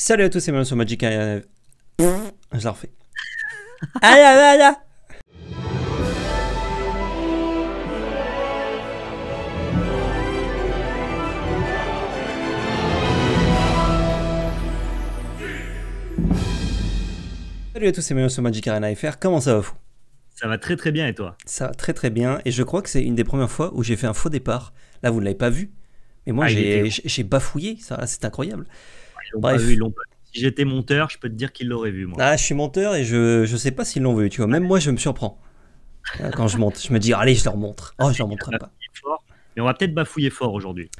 Salut à tous, c'est sur Magic. Hein, euh, je la refais. Allez, allez, allez Salut à tous, c'est sur Magic Arena FR. Comment ça va Fou Ça va très très bien et toi Ça va très très bien et je crois que c'est une des premières fois où j'ai fait un faux départ. Là, vous ne l'avez pas vu, mais moi ah, j'ai bafouillé, c'est incroyable. Si j'étais monteur, je peux te dire qu'ils l'auraient vu. Ah, je suis monteur et je ne sais pas s'ils l'ont vu. Tu vois, même moi, je me surprends hein, quand je monte. Je me dis, allez, je leur montre. Oh, je leur montrerai pas. mais on va peut-être bafouiller fort aujourd'hui.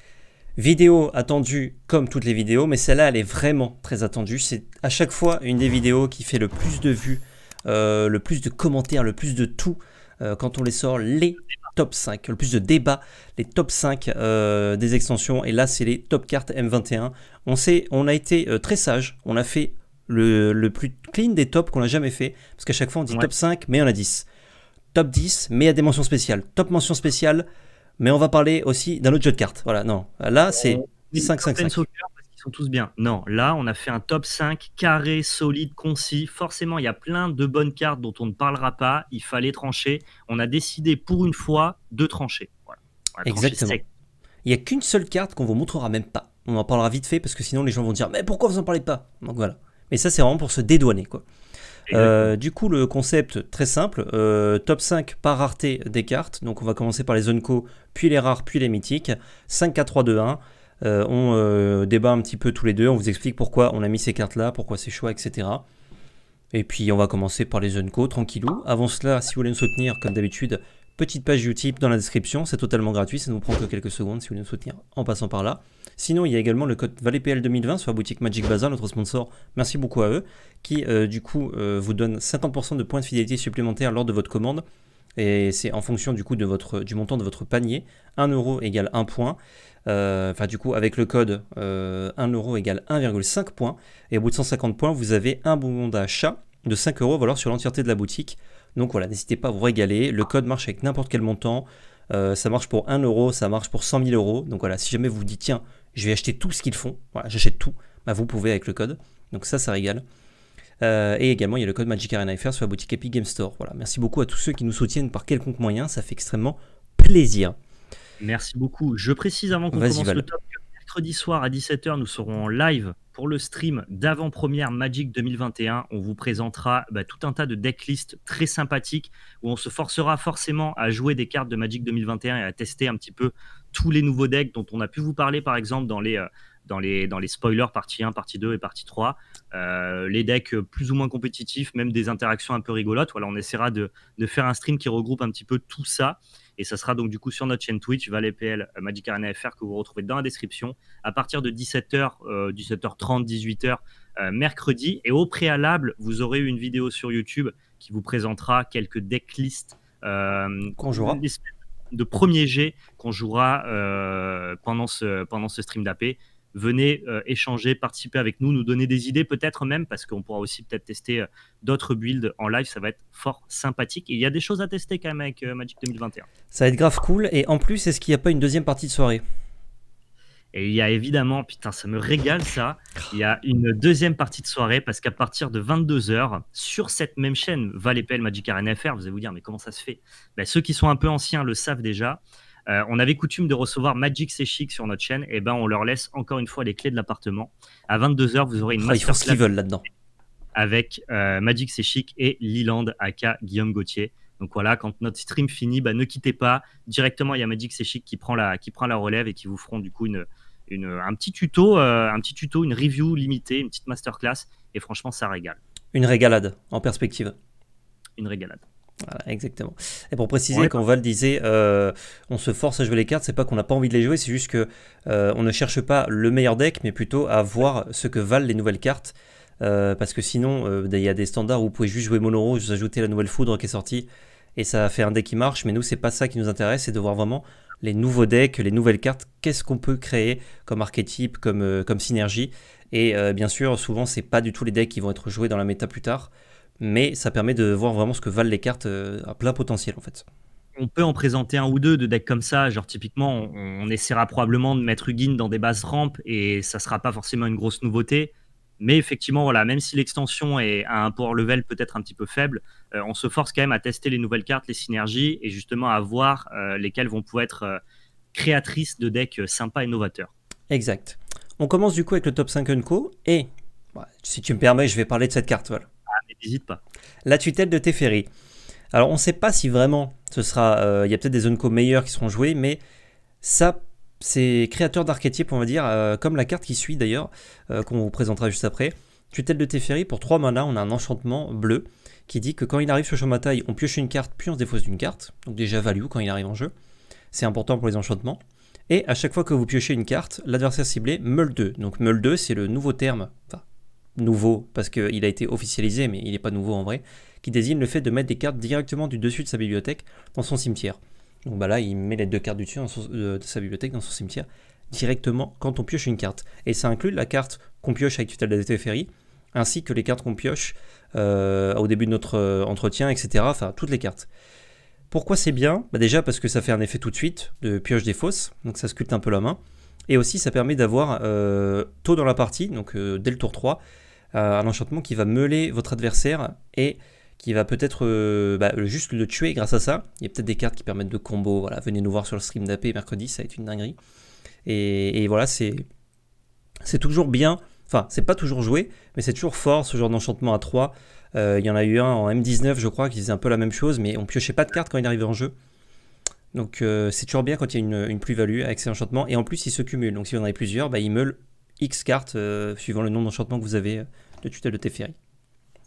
Vidéo attendue comme toutes les vidéos, mais celle-là, elle est vraiment très attendue. C'est à chaque fois une des vidéos qui fait le plus de vues, euh, le plus de commentaires, le plus de tout euh, quand on les sort, les top 5, le plus de débats, les top 5 euh, des extensions. Et là, c'est les top cartes M21. On, on a été euh, très sage, on a fait le, plus clean des tops qu'on a jamais fait, parce qu'à chaque fois, on dit top 5, mais on a 10. Top 10, mais il y a des mentions spéciales. Top mention spéciale, mais on va parler aussi d'un autre jeu de cartes. Voilà, non. Là, c'est 5, 5, 5 tous bien. Non, là, on a fait un top 5 carré, solide, concis. Forcément, il y a plein de bonnes cartes dont on ne parlera pas. Il fallait trancher. On a décidé pour une fois de trancher. Exactement. il n'y a qu'une seule carte qu'on vous montrera même pas. On en parlera vite fait parce que sinon les gens vont dire mais pourquoi vous en parlez pas Donc voilà. Mais ça c'est vraiment pour se dédouaner quoi. Euh, du coup le concept très simple, euh, top 5 par rareté des cartes. Donc on va commencer par les zones co, puis les rares, puis les mythiques. 5 4 3 2 1. Euh, on euh, débat un petit peu tous les deux, on vous explique pourquoi on a mis ces cartes-là, pourquoi ces choix, etc. Et puis on va commencer par les unco, tranquillou. Avant cela, si vous voulez nous soutenir, comme d'habitude, petite page Utip dans la description, c'est totalement gratuit, ça ne vous prend que quelques secondes si vous voulez nous soutenir en passant par là. Sinon, il y a également le code ValetPL2020 sur la boutique Magic Bazaar, notre sponsor, merci beaucoup à eux, qui euh, du coup vous donne 50% de points de fidélité supplémentaires lors de votre commande. Et c'est en fonction du coup de votre, du montant de votre panier. 1 euro égale 1 point. Euh, enfin du coup avec le code 1 euh, euro égale 1,5 points, et au bout de 150 points, vous avez un bonbon d'achat de 5 euros valeur sur l'entièreté de la boutique. Donc voilà, n'hésitez pas à vous régaler, le code marche avec n'importe quel montant, euh, ça marche pour 1 euro, ça marche pour 100 000 euros. Donc voilà, si jamais vous vous dites, tiens, je vais acheter tout ce qu'ils font, j'achète tout, bah, vous pouvez avec le code. Donc ça, ça régale. et également, il y a le code Magic Arena sur la boutique Epic Game Store. Voilà, merci beaucoup à tous ceux qui nous soutiennent par quelconque moyen, ça fait extrêmement plaisir. Merci beaucoup. Je précise avant qu'on commence le top que mercredi soir à 17h, nous serons en live pour le stream d'avant-première Magic 2021. On vous présentera bah, tout un tas de decklists très sympathiques où on se forcera forcément à jouer des cartes de Magic 2021 et à tester un petit peu tous les nouveaux decks dont on a pu vous parler par exemple dans les. Euh, dans les, dans les spoilers partie 1, partie 2 et partie 3. Euh, les decks plus ou moins compétitifs, même des interactions un peu rigolotes. Voilà, on essaiera de, de, faire un stream qui regroupe un petit peu tout ça. Et ça sera donc du coup sur notre chaîne Twitch, ValetPL euh, Magic Arena FR, que vous retrouvez dans la description à partir de 17h, 17h30, 18h mercredi. Et au préalable, vous aurez une vidéo sur YouTube qui vous présentera quelques decklists euh, qu'on jouera de premier jet qu'on jouera euh, pendant, ce, pendant ce stream d'AP venez euh, échanger, participer avec nous, nous donner des idées peut-être même, parce qu'on pourra aussi peut-être tester euh, d'autres builds en live, ça va être fort sympathique. Et il y a des choses à tester quand même avec euh, Magic 2021. Ça va être grave cool, et en plus, est-ce qu'il n'y a pas une deuxième partie de soirée et il y a évidemment, putain, ça me régale ça. Il y a une deuxième partie de soirée parce qu'à partir de 22h, sur cette même chaîne, Valépel Magic Arena FR, vous allez vous dire, mais comment ça se fait ben, Ceux qui sont un peu anciens le savent déjà. Euh, on avait coutume de recevoir Magic C'est Chic sur notre chaîne. Et eh ben, on leur laisse encore une fois les clés de l'appartement. À 22h, vous aurez une ah, masterclass. Ils ce qu'ils veulent là-dedans. Avec euh, Magic Chic et Liland, aka Guillaume Gauthier. Donc voilà, quand notre stream finit, bah, ne quittez pas. Directement, il y a Magic Chic qui prend, la, qui prend la relève et qui vous feront du coup une, une, un, petit tuto, euh, un petit tuto, une review limitée, une petite masterclass. Et franchement, ça régale. Une régalade en perspective. Une régalade. Voilà, exactement. Et pour préciser, quand Val disait euh, on se force à jouer les cartes, c'est pas qu'on n'a pas envie de les jouer, c'est juste que euh, on ne cherche pas le meilleur deck, mais plutôt à voir ce que valent les nouvelles cartes. Euh, parce que sinon, il y a des standards où vous pouvez juste jouer mono juste ajouter la nouvelle foudre qui est sortie, et ça fait un deck qui marche. Mais nous, c'est pas ça qui nous intéresse, c'est de voir vraiment les nouveaux decks, les nouvelles cartes, qu'est-ce qu'on peut créer comme archétype, comme, comme synergie. Et bien sûr, souvent, c'est pas du tout les decks qui vont être joués dans la méta plus tard mais ça permet de voir vraiment ce que valent les cartes euh, à plein potentiel en fait. On peut en présenter un ou deux de decks comme ça, genre typiquement on, essaiera probablement de mettre Ugin dans des bases rampes et ça sera pas forcément une grosse nouveauté. Mais effectivement, voilà, même si l'extension est à un power level peut-être un petit peu faible, euh, on se force quand même à tester les nouvelles cartes, les synergies, et justement à voir euh, lesquelles vont pouvoir être créatrices de decks sympas et novateurs. Exact. On commence du coup avec le top 5 Unco, et bah, si tu me permets, je vais parler de cette carte. Voilà n'hésite pas. La tutelle de Teferi. Alors on ne sait pas si vraiment ce sera. Euh, il y a peut-être des zones co meilleures qui seront jouées, mais ça, c'est créateur d'archétypes, on va dire, euh, comme la carte qui suit d'ailleurs, euh, qu'on vous présentera juste après. Tutelle de Teferi, pour 3 mana, on a un enchantement bleu qui dit que quand il arrive sur champ bataille, on pioche une carte, puis on se défausse d'une carte. Donc déjà value quand il arrive en jeu. C'est important pour les enchantements. Et à chaque fois que vous piochez une carte, l'adversaire ciblé meule 2. Donc meule 2, c'est le nouveau terme, enfin nouveau, parce qu'il a été officialisé, mais il n'est pas nouveau en vrai, qui désigne le fait de mettre des cartes directement du dessus de sa bibliothèque dans son cimetière. Donc bah là, il met les deux cartes du dessus euh, de, sa bibliothèque dans son cimetière directement quand on pioche une carte. Et ça inclut la carte qu'on pioche avec tutelle de la ainsi que les cartes qu'on pioche euh, au début de notre euh, entretien, etc. Enfin, toutes les cartes. Pourquoi c'est bien bah, Déjà parce que ça fait un effet tout de suite de pioche des fausses, donc ça sculpte un peu la main. Et aussi, ça permet d'avoir tôt dans la partie, donc dès le tour 3, un euh, enchantement qui va meuler votre adversaire et qui va peut-être euh, bah, juste le tuer grâce à ça. Il y a peut-être des cartes qui permettent de combo. Voilà, venez nous voir sur le stream d'AP mercredi, ça va être une dinguerie. Et, voilà, c'est c'est toujours bien. Enfin, c'est pas toujours joué, mais c'est toujours fort ce genre d'enchantement à 3. Euh, il y en a eu un en M19, je crois, qui faisait un peu la même chose, mais on piochait pas de cartes quand il arrivait en jeu. Donc c'est toujours bien quand il y a une, plus-value avec ces enchantements. Et en plus, ils se cumulent. Donc si vous en avez plusieurs, bah, ils meulent X cartes euh, suivant le nombre d'enchantements que vous avez euh, de tutelle de Teferi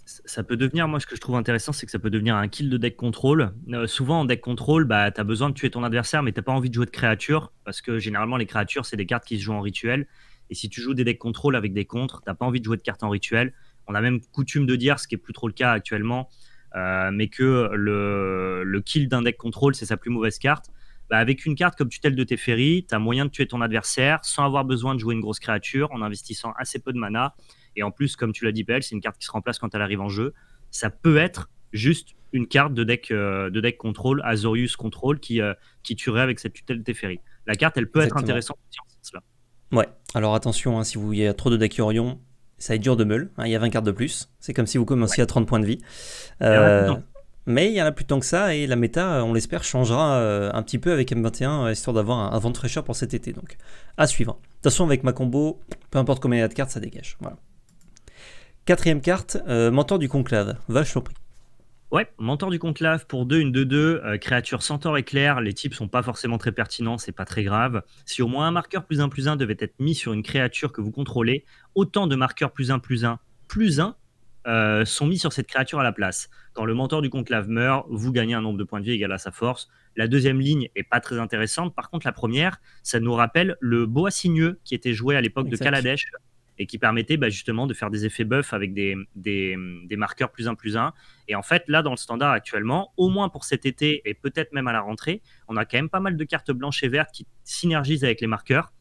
ça peut devenir, moi ce que je trouve intéressant, c'est que ça peut devenir un kill de deck contrôle. Euh, souvent en deck contrôle, bah, tu as besoin de tuer ton adversaire, mais t'as pas envie de jouer de créatures, parce que généralement les créatures, c'est des cartes qui se jouent en rituel. Et si tu joues des deck contrôle avec des contres, t'as pas envie de jouer de cartes en rituel. On a même coutume de dire, ce qui n'est plus trop le cas actuellement, mais que le, le kill d'un deck contrôle c'est sa plus mauvaise carte. Bah, avec une carte comme tutelle de Teferi, tu as moyen de tuer ton adversaire sans avoir besoin de jouer une grosse créature en investissant assez peu de mana. Et en plus, comme tu l'as dit, PL, c'est une carte qui se remplace quand elle arrive en jeu. Ça peut être juste une carte de deck, euh, de deck contrôle, Azorius contrôle, qui, euh, qui tuerait avec cette tutelle de Teferi. La carte, elle peut être intéressante ce sens-là. Ouais, alors attention, hein, si vous a trop de deck Orion, ça est dur de meule, hein. il y a 20 cartes de plus, c'est comme si vous commenciez à 30 points de vie. Euh, mais il y en a plus tant que ça et la méta, euh, on l'espère, changera euh, un petit peu avec M21, euh, histoire d'avoir un, vent de fraîcheur pour cet été. Donc, à suivre. De toute façon, avec ma combo, peu importe combien il y a de cartes, ça dégage. Quatrième carte, mentor du conclave. Vache prix Ouais, mentor du conclave pour 2, une 2-2, deux, créature centaure éclair, les types sont pas forcément très pertinents, c'est pas très grave. Si au moins un marqueur plus 1 plus 1 devait être mis sur une créature que vous contrôlez, autant de marqueurs plus 1 plus 1 plus 1 euh, sont mis sur cette créature à la place. Quand le mentor du conclave meurt, vous gagnez un nombre de points de vie égal à sa force. La deuxième ligne est pas très intéressante. Par contre, la première, ça nous rappelle le bois signeux qui était joué à l'époque de Kaladesh et qui permettait bah, justement de faire des effets buff avec des, des, marqueurs plus un plus un. Et en fait, là, dans le standard actuellement, au moins pour cet été et peut-être même à la rentrée, on a quand même pas mal de cartes blanches et vertes qui synergisent avec les marqueurs.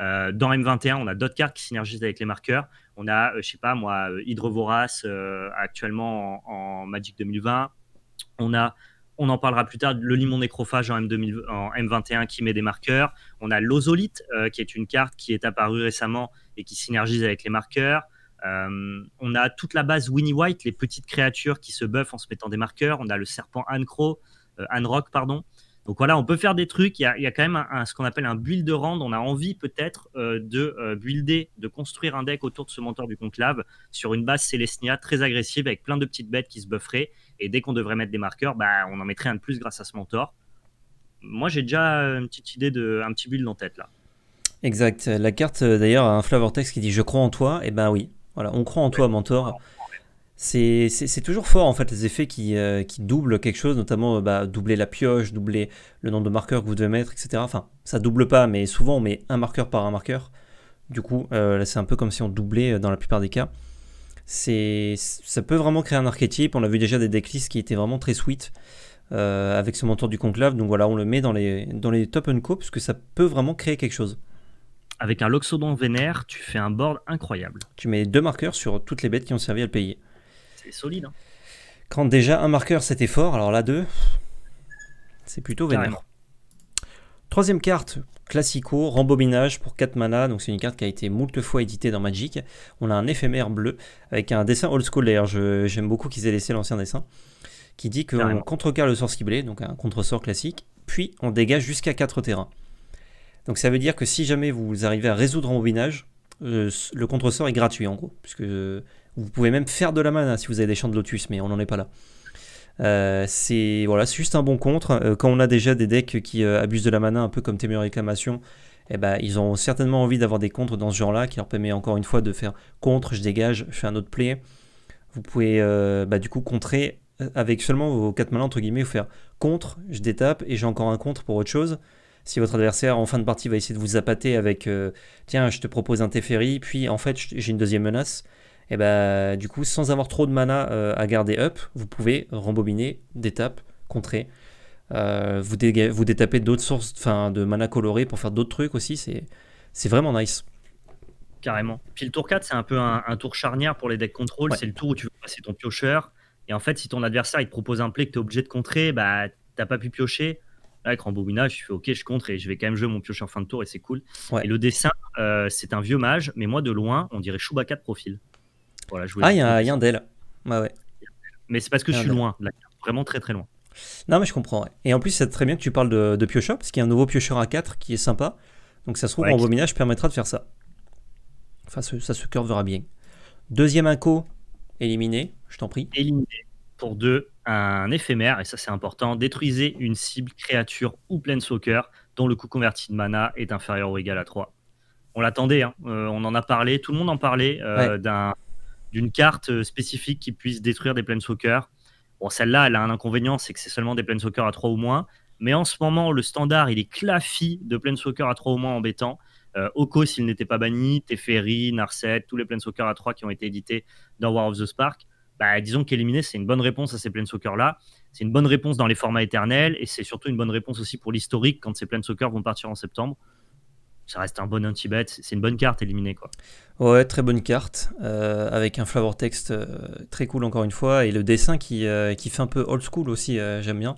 Euh, dans M21, on a d'autres cartes qui synergisent avec les marqueurs. On a, euh, je sais pas moi, euh, Hydrovoras actuellement en, Magic 2020. On a on en parlera plus tard, le limon nécrophage en, m en M21 qui met des marqueurs. On a l'ozolite, qui est une carte qui est apparue récemment et qui synergise avec les marqueurs. on a toute la base Winnie White, les petites créatures qui se buffent en se mettant des marqueurs. On a le serpent Ancro, Anrock, pardon. Donc voilà, on peut faire des trucs. Il y a, quand même ce qu'on appelle un build de rende. On a envie peut-être euh, de euh, builder, de construire un deck autour de ce mentor du conclave sur une base Célestia très agressive avec plein de petites bêtes qui se bufferaient. Et dès qu'on devrait mettre des marqueurs, bah, on en mettrait un de plus grâce à ce mentor. Moi, j'ai déjà une petite idée de un petit build dans tête là. Exact. La carte euh, d'ailleurs a un flavor text qui dit je crois en toi. Et eh ben oui, voilà, on croit en toi, mentor c'est toujours fort en fait les effets qui, euh, doublent quelque chose, notamment bah, doubler la pioche, doubler le nombre de marqueurs que vous devez mettre, etc. Enfin, ça double pas, mais souvent on met un marqueur par un marqueur. Du coup, euh, là c'est un peu comme si on doublait euh, dans la plupart des cas. Ça peut vraiment créer un archétype. On a vu déjà des decklists qui étaient vraiment très sweet avec ce mentor du conclave. Donc voilà, on le met dans les, dans les top and co, parce que ça peut vraiment créer quelque chose avec un Loxodon Vénère, tu fais un board incroyable. Tu mets deux marqueurs sur toutes les bêtes qui ont servi à le payer solide. Hein. Quand déjà un marqueur c'était fort, alors là deux, c'est plutôt vénère. Troisième carte, classico, rembobinage pour 4 mana. Donc c'est une carte qui a été moult fois édité dans Magic. On a un éphémère bleu avec un dessin old school d'ailleurs. J'aime beaucoup qu'ils aient laissé l'ancien dessin. Qui dit qu'on contrecarre le sort ciblé, donc un contre-sort classique, puis on dégage jusqu'à 4 terrains. Donc ça veut dire que si jamais vous arrivez à résoudre rembobinage, euh, le, contre contresort est gratuit en gros, puisque euh, vous pouvez même faire de la mana si vous avez des champs de lotus, mais on n'en est pas là. Euh, c'est voilà, juste un bon contre. Euh, quand on a déjà des decks qui euh, abusent de la mana, un peu comme Temur Réclamation, et eh ben, ils ont certainement envie d'avoir des contres dans ce genre-là, qui leur permet encore une fois de faire contre, je dégage, je fais un autre play. Vous pouvez bah, du coup contrer avec seulement vos 4 mana entre guillemets, ou faire contre, je détape et j'ai encore un contre pour autre chose. Si votre adversaire en fin de partie va essayer de vous appâter avec tiens, je te propose un Teferi, puis en fait j'ai une deuxième menace, et eh bah, ben, du coup, sans avoir trop de mana euh, à garder up, vous pouvez rembobiner, détapes, contrer. Euh, vous, détapez d'autres sources enfin, de mana coloré pour faire d'autres trucs aussi. C'est vraiment nice. Carrément. Puis le tour 4, c'est un peu un, tour charnière pour les decks contrôle. C'est le tour où tu veux passer ton piocheur. Et en fait, si ton adversaire il te propose un play que tu es obligé de contrer, bah t'as pas pu piocher. avec rembobinage je fais OK, je contre et je vais quand même jouer mon piocheur fin de tour et c'est cool. Et le dessin, euh, c'est un vieux mage, mais moi de loin, on dirait Chewbacca de profil ah, il y, a un d'elle bah Mais c'est parce que je suis loin, vraiment très très loin. Non, mais je comprends. Et en plus, c'est très bien que tu parles de, piocheur, parce qu'il y a un nouveau piocheur à 4 qui est sympa. Donc ça se trouve, mon en minage, permettra de faire ça. Enfin, ça se curvera bien. Deuxième inco, éliminé, je t'en prie. Éliminé. Pour deux, un éphémère, et ça c'est important, détruisez une cible, créature ou plein soccer dont le coût converti de mana est inférieur ou égal à 3. On l'attendait, hein. euh, on en a parlé, tout le monde en parlait euh, d'un d'une carte euh, spécifique qui puisse détruire des planeswalkers. Bon, celle-là, elle a un inconvénient, c'est que c'est seulement des planeswalkers à 3 ou moins. Mais en ce moment, le standard, il est clafi de planeswalkers à 3 ou moins embêtant. Euh, Oko, s'il n'était pas banni, Teferi, Narset, tous les planeswalkers à 3 qui ont été édités dans War of the Spark. Bah, disons qu'éliminer, c'est une bonne réponse à ces planeswalkers-là. C'est une bonne réponse dans les formats éternels et c'est surtout une bonne réponse aussi pour l'historique quand ces planeswalkers vont partir en septembre ça reste un bon anti-bet. C'est une bonne carte éliminée, quoi. Ouais, très bonne carte, euh, avec un flavor text euh, très cool encore une fois, et le dessin qui, euh, qui fait un peu old school aussi, j'aime bien.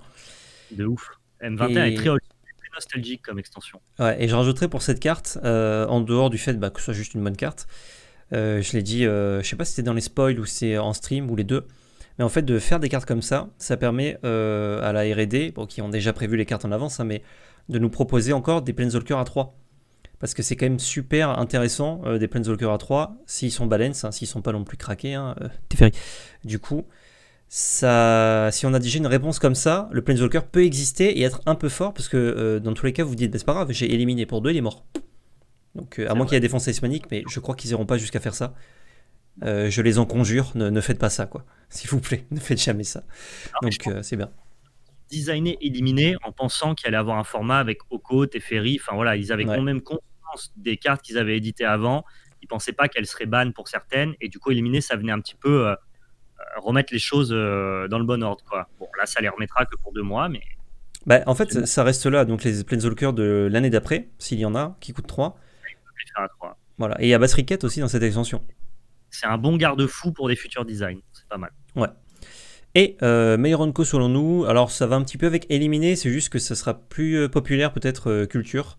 De ouf. M21 est très nostalgique comme extension. Ouais, et je rajouterai pour cette carte, en dehors du fait bah, que ce soit juste une bonne carte, je l'ai dit, je sais pas si c'était dans les spoils ou c'est en stream ou les deux, mais en fait de faire des cartes comme ça, ça permet à la RD, qui ont déjà prévu les cartes en avance, hein, mais de nous proposer encore des Planeswalkers à 3 parce que c'est quand même super intéressant euh, des Planeswalker à 3, s'ils sont balance, hein, s'ils sont pas non plus craqués, hein, euh, Du coup, ça, si on a déjà une réponse comme ça, le Planeswalker peut exister et être un peu fort, parce que euh, dans tous les cas, vous dites, bah, c'est pas grave, j'ai éliminé pour deux il est mort. Donc, à moins qu'il y ait défense maniques mais je crois qu'ils iront pas jusqu'à faire ça. je les en conjure, ne, faites pas ça, quoi. S'il vous plaît, ne faites jamais ça. Ah, Donc, c'est bien designer éliminer en pensant qu'il allait avoir un format avec Oko, Teferi, enfin voilà, ils avaient quand même compte des cartes qu'ils avaient éditées avant. Ils pensaient pas qu'elles seraient bannes pour certaines. Et du coup, éliminer, ça venait un petit peu euh, euh, remettre les choses euh, dans le bon ordre. Quoi. Bon, là, ça les remettra que pour deux mois, mais. Bah, en fait, ça, reste là. Donc, les Planeswalkers de l'année d'après, s'il y en a, qui coûtent 3. Voilà. Et il y a Bass aussi dans cette extension. C'est un bon garde-fou pour des futurs designs. C'est pas mal. Ouais. Et euh, selon nous, alors ça va un petit peu avec éliminer, c'est juste que ça sera plus populaire peut-être culture.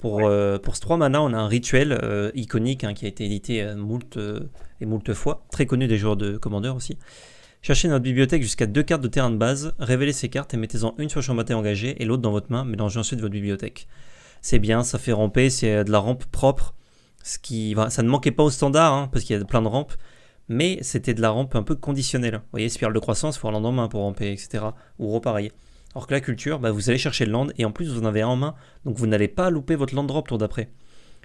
Pour, ce 3 mana, on a un rituel euh, iconique hein, qui a été édité euh, moult euh, et moult fois, très connu des joueurs de commandeur aussi. Cherchez dans votre bibliothèque jusqu'à deux cartes de terrain de base, révélez ces cartes et mettez-en une sur le champ de engagé et l'autre dans votre main, mélangez ensuite votre bibliothèque. C'est bien, ça fait ramper, c'est de la rampe propre, ce qui, ça ne manquait pas au standard, hein, parce qu'il y a plein de rampes, mais c'était de la rampe un peu conditionnelle. Vous voyez, spirale de croissance, il faut aller en main pour ramper, etc. Ou repareil. Alors que la culture, bah, vous allez chercher le land et en plus vous en avez un en main, donc vous n'allez pas louper votre land drop tour d'après.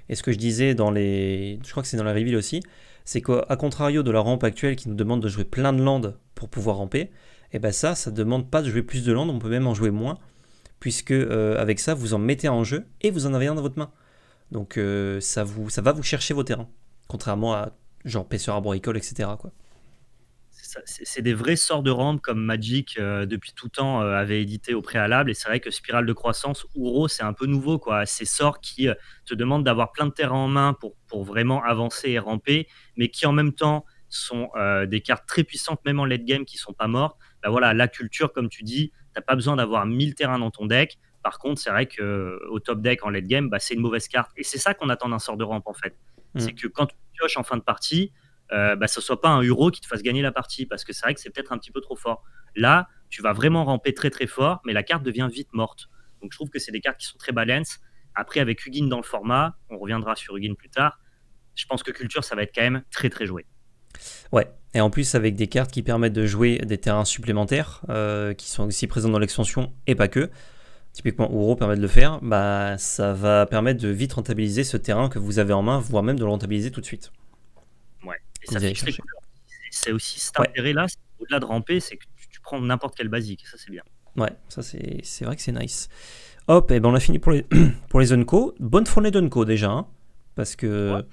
Et ce que je disais dans les. Je crois que c'est dans la reveal aussi, c'est qu'à contrario de la rampe actuelle qui nous demande de jouer plein de land pour pouvoir ramper, et eh ben ça, ça demande pas de jouer plus de land, on peut même en jouer moins, puisque euh, avec ça, vous en mettez en jeu et vous en avez un dans votre main. Donc euh, ça, vous, ça va vous chercher vos terrains, contrairement à genre P arboricole, etc. Quoi c'est des vrais sorts de rampe comme Magic euh, depuis tout temps euh, avait édité au préalable. Et c'est vrai que Spirale de croissance, Ouro, c'est un peu nouveau. quoi. Ces sorts qui euh, te demandent d'avoir plein de terrain en main pour, vraiment avancer et ramper, mais qui en même temps sont des cartes très puissantes, même en late game, qui sont pas mortes. Bah voilà, la culture, comme tu dis, n'as pas besoin d'avoir 1000 terrains dans ton deck. Par contre, c'est vrai qu'au top deck en late game, bah, c'est une mauvaise carte. Et c'est ça qu'on attend d'un sort de rampe en fait. Mmh. C'est que quand tu pioches en fin de partie, euh, bah, ce soit pas un euro qui te fasse gagner la partie parce que c'est vrai que c'est peut-être un petit peu trop fort. Là, tu vas vraiment ramper très très fort, mais la carte devient vite morte. Donc je trouve que c'est des cartes qui sont très balance. Après, avec Hugin dans le format, on reviendra sur Hugin plus tard. Je pense que culture, ça va être quand même très très joué. Ouais, et en plus avec des cartes qui permettent de jouer des terrains supplémentaires euh, qui sont aussi présents dans l'extension et pas que. Typiquement, Ouro permet de le faire, bah ça va permettre de vite rentabiliser ce terrain que vous avez en main, voire même de le rentabiliser tout de suite. C'est aussi cet intérêt-là, au-delà de ramper, c'est que tu, prends n'importe quelle basique, ça c'est bien. Ouais, ça c'est vrai que c'est nice. Hop, et eh ben on a fini pour les, pour les Unco. Bonne fournée d'Unco déjà, hein, parce que.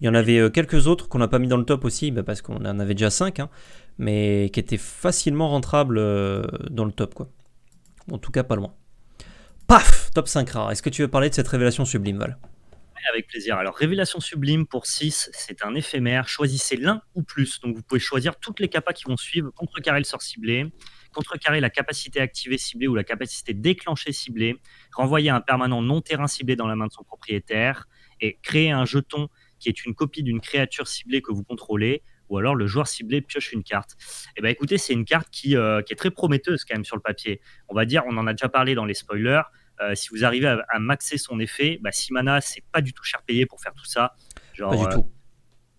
Il y en avait euh, quelques autres qu'on n'a pas mis dans le top aussi, bah, parce qu'on en avait déjà 5, hein, mais qui étaient facilement rentrables euh, dans le top, quoi. En tout cas, pas loin. Paf Top 5 rares. Est-ce que tu veux parler de cette révélation sublime, Val avec plaisir. Alors, Révélation Sublime pour 6, c'est un éphémère. Choisissez l'un ou plus. Donc, vous pouvez choisir toutes les capas qui vont suivre contrecarrer le sort ciblé, contrecarrer la capacité activée ciblée ou la capacité déclenchée ciblée, renvoyer un permanent non-terrain ciblé dans la main de son propriétaire et créer un jeton qui est une copie d'une créature ciblée que vous contrôlez ou alors le joueur ciblé pioche une carte. Et eh ben écoutez, c'est une carte euh, qui est très prometteuse quand même sur le papier. On va dire, on en a déjà parlé dans les spoilers, euh, si vous arrivez à, maxer son effet, bah, 6 mana, c'est pas du tout cher payé pour faire tout ça. Genre, pas du euh, tout.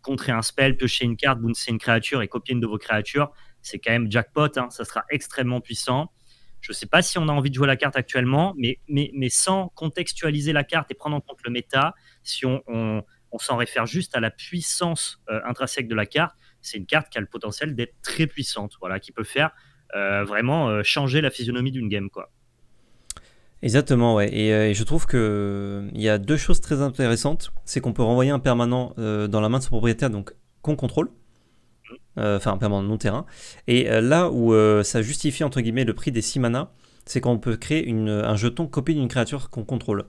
contrer un spell, piocher une carte, bouncer une créature et copier une de vos créatures, c'est quand même jackpot. Hein. ça sera extrêmement puissant. Je ne sais pas si on a envie de jouer la carte actuellement, mais, mais, mais, sans contextualiser la carte et prendre en compte le méta, si on, s'en réfère juste à la puissance euh, intrinsèque de la carte, c'est une carte qui a le potentiel d'être très puissante, voilà, qui peut faire vraiment changer la physionomie d'une game. Quoi. Exactement, ouais. Et, euh, je trouve qu'il euh, il y a deux choses très intéressantes. C'est qu'on peut renvoyer un permanent euh, dans la main de son propriétaire, donc qu'on contrôle. Enfin, un permanent non terrain. Et là où ça justifie, entre guillemets, le prix des 6 manas, c'est qu'on peut créer un jeton copie d'une créature qu'on contrôle.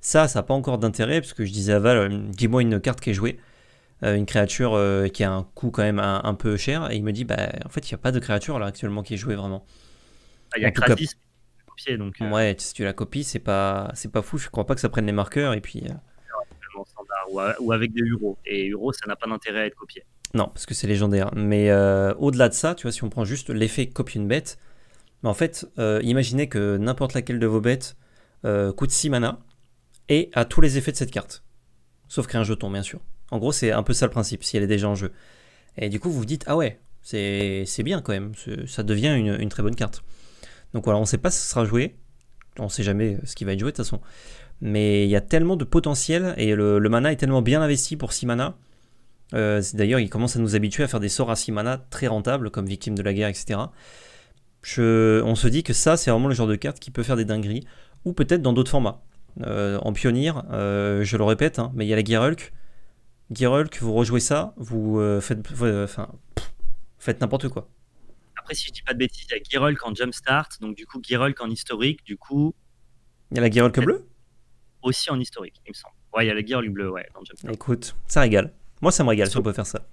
Ça, ça n'a pas encore d'intérêt, parce que je disais à Val, dis-moi une carte qui est jouée, une créature qui a un coût quand même un, peu cher, et il me dit, bah, en fait, il n'y a pas de créature là actuellement qui est jouée vraiment. Ah, il y a donc, euh. Ouais, si tu la copies, c'est pas, c'est pas fou. Je crois pas que ça prenne les marqueurs. Et puis. Euh. ou, avec des euros. Et euros, ça n'a pas d'intérêt à être copié. Non, parce que c'est légendaire. Mais euh, au-delà de ça, tu vois, si on prend juste l'effet copie une bête, mais bah, en fait, imaginez que n'importe laquelle de vos bêtes coûte 6 mana et a tous les effets de cette carte. Sauf un jeton, bien sûr. En gros, c'est un peu ça le principe, si elle est déjà en jeu. Et du coup, vous vous dites, ah ouais, c'est bien quand même, ça devient une, une très bonne carte. Donc voilà, on ne sait pas ce sera joué. On ne sait jamais euh, ce qui va être joué de toute façon. Mais il y a tellement de potentiel et le, mana est tellement bien investi pour 6 mana. Euh, d'ailleurs, il commence à nous habituer à faire des sorts à 6 mana très rentables, comme Victime de la Guerre, etc. on se dit que ça, c'est vraiment le genre de carte qui peut faire des dingueries, ou peut-être dans d'autres formats. Euh, en pionnier, je le répète, hein, mais il y a la Gerulk. Gerulk, vous rejouez ça, vous faites n'importe quoi après, si je dis pas de bêtises, il y a Girulk en Jumpstart, donc du coup, Girol en historique, du coup. Il y a la que bleue Aussi en historique, il me semble. Ouais, il y a la Girulk bleue, ouais, dans Écoute, ça régale. Moi, ça me régale si on peut faire ça.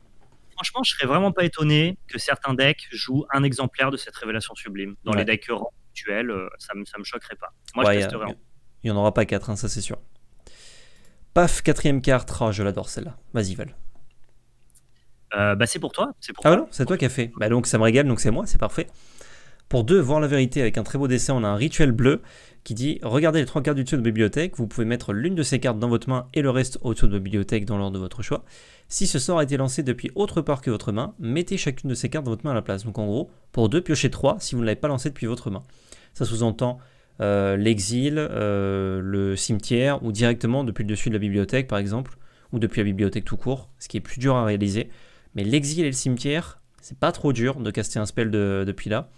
Franchement, je serais vraiment pas étonné que certains decks jouent un exemplaire de cette révélation sublime. Dans les decks actuels, euh, ça, me, ça me choquerait pas. Moi, ouais, je testerais. Il y en aura pas quatre, hein, ça c'est sûr. Paf, quatrième carte. Oh, je l'adore celle-là. Vas-y, Val. Euh, bah, c'est pour toi. C'est pour ah, non c'est toi qui as fait. Bah, donc, ça me régale, donc c'est moi, c'est parfait. Pour deux, voir la vérité avec un très beau dessin, on a un rituel bleu qui dit Regardez les trois cartes du dessus de la bibliothèque, vous pouvez mettre l'une de ces cartes dans votre main et le reste au dessus de la bibliothèque dans l'ordre de votre choix. Si ce sort a été lancé depuis autre part que votre main, mettez chacune de ces cartes dans votre main à la place. Donc en gros, pour deux, piochez trois si vous ne l'avez pas lancé depuis votre main. Ça sous-entend euh, l'exil, euh, le cimetière, ou directement depuis le dessus de la bibliothèque par exemple, ou depuis la bibliothèque tout court, ce qui est plus dur à réaliser. Mais l'exil et le cimetière, c'est pas trop dur de caster un spell depuis là.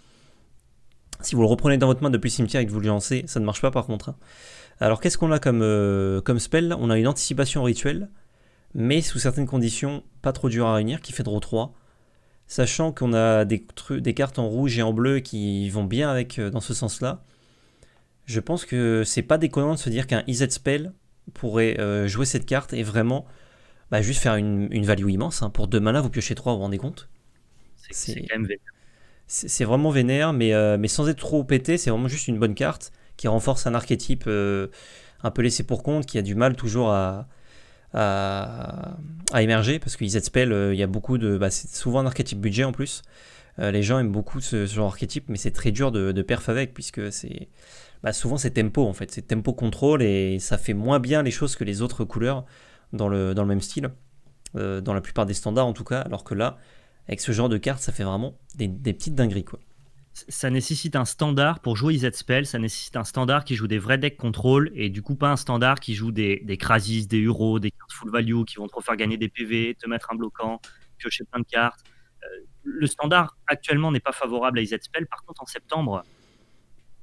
Si vous le reprenez dans votre main depuis le cimetière et que vous le lancez, ça ne marche pas par contre. Hein. Alors qu'est-ce qu'on a comme, euh, comme spell On a une anticipation rituelle, mais sous certaines conditions, pas trop dur à réunir, qui fait draw 3. Sachant qu'on a des, cartes en rouge et en bleu qui vont bien avec euh, dans ce sens-là, je pense que c'est pas déconnant de se dire qu'un EZ spell pourrait euh, jouer cette carte et vraiment bah, juste faire une, une value immense. Hein. Pour deux manas, vous piochez trois vous vous rendez compte C'est C'est vraiment vénère, mais, euh, mais sans être trop pété, c'est vraiment juste une bonne carte qui renforce un archétype euh, un peu laissé pour compte, qui a du mal toujours à, émerger, parce qu'ils Spell, euh, il y a beaucoup de. Bah, c'est souvent un archétype budget en plus. les gens aiment beaucoup ce, genre d'archétype, mais c'est très dur de, de perf avec, puisque c'est. Bah, souvent c'est tempo en fait, c'est tempo contrôle et ça fait moins bien les choses que les autres couleurs dans le, dans le même style, euh, dans la plupart des standards en tout cas, alors que là, avec ce genre de cartes, ça fait vraiment des, petites dingueries. quoi ça nécessite un standard pour jouer IZ Spell, ça nécessite un standard qui joue des vrais decks contrôle et du coup pas un standard qui joue des, des Krasis, des Euros, des cartes full value qui vont te refaire gagner des PV, te mettre un bloquant, piocher plein de cartes. Euh, le standard actuellement n'est pas favorable à IZ Spell, par contre en septembre,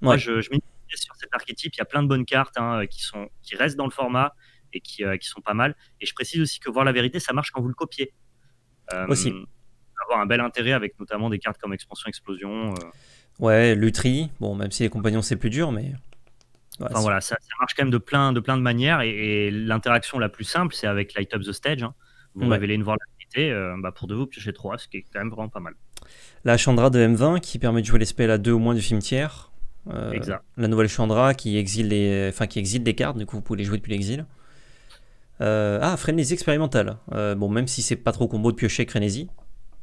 moi je, je sur cet archétype, il y a plein de bonnes cartes hein, qui, sont, qui restent dans le format, et euh, qui, sont pas mal. Et je précise aussi que voir la vérité, ça marche quand vous le copiez. Euh, aussi. Avoir un bel intérêt avec notamment des cartes comme Expansion, Explosion. Euh. Ouais, Lutri. Bon, même si les compagnons, c'est plus dur, mais. enfin, voilà, ça, marche quand même de plein de, plein de manières. Et, l'interaction la plus simple, c'est avec Light Up the Stage. Hein. Vous révélez une voir la vérité, bah, pour deux vous, piochez trois ce qui est quand même vraiment pas mal. La Chandra de M20 qui permet de jouer les spells à deux au moins du cimetière. tiers exact. La nouvelle Chandra qui exile, les, enfin, qui exile des cartes, du coup vous pouvez les jouer depuis l'exil. Euh, ah, Frénésie expérimental. Euh, bon, même si c'est pas trop combo de piocher Frénésie,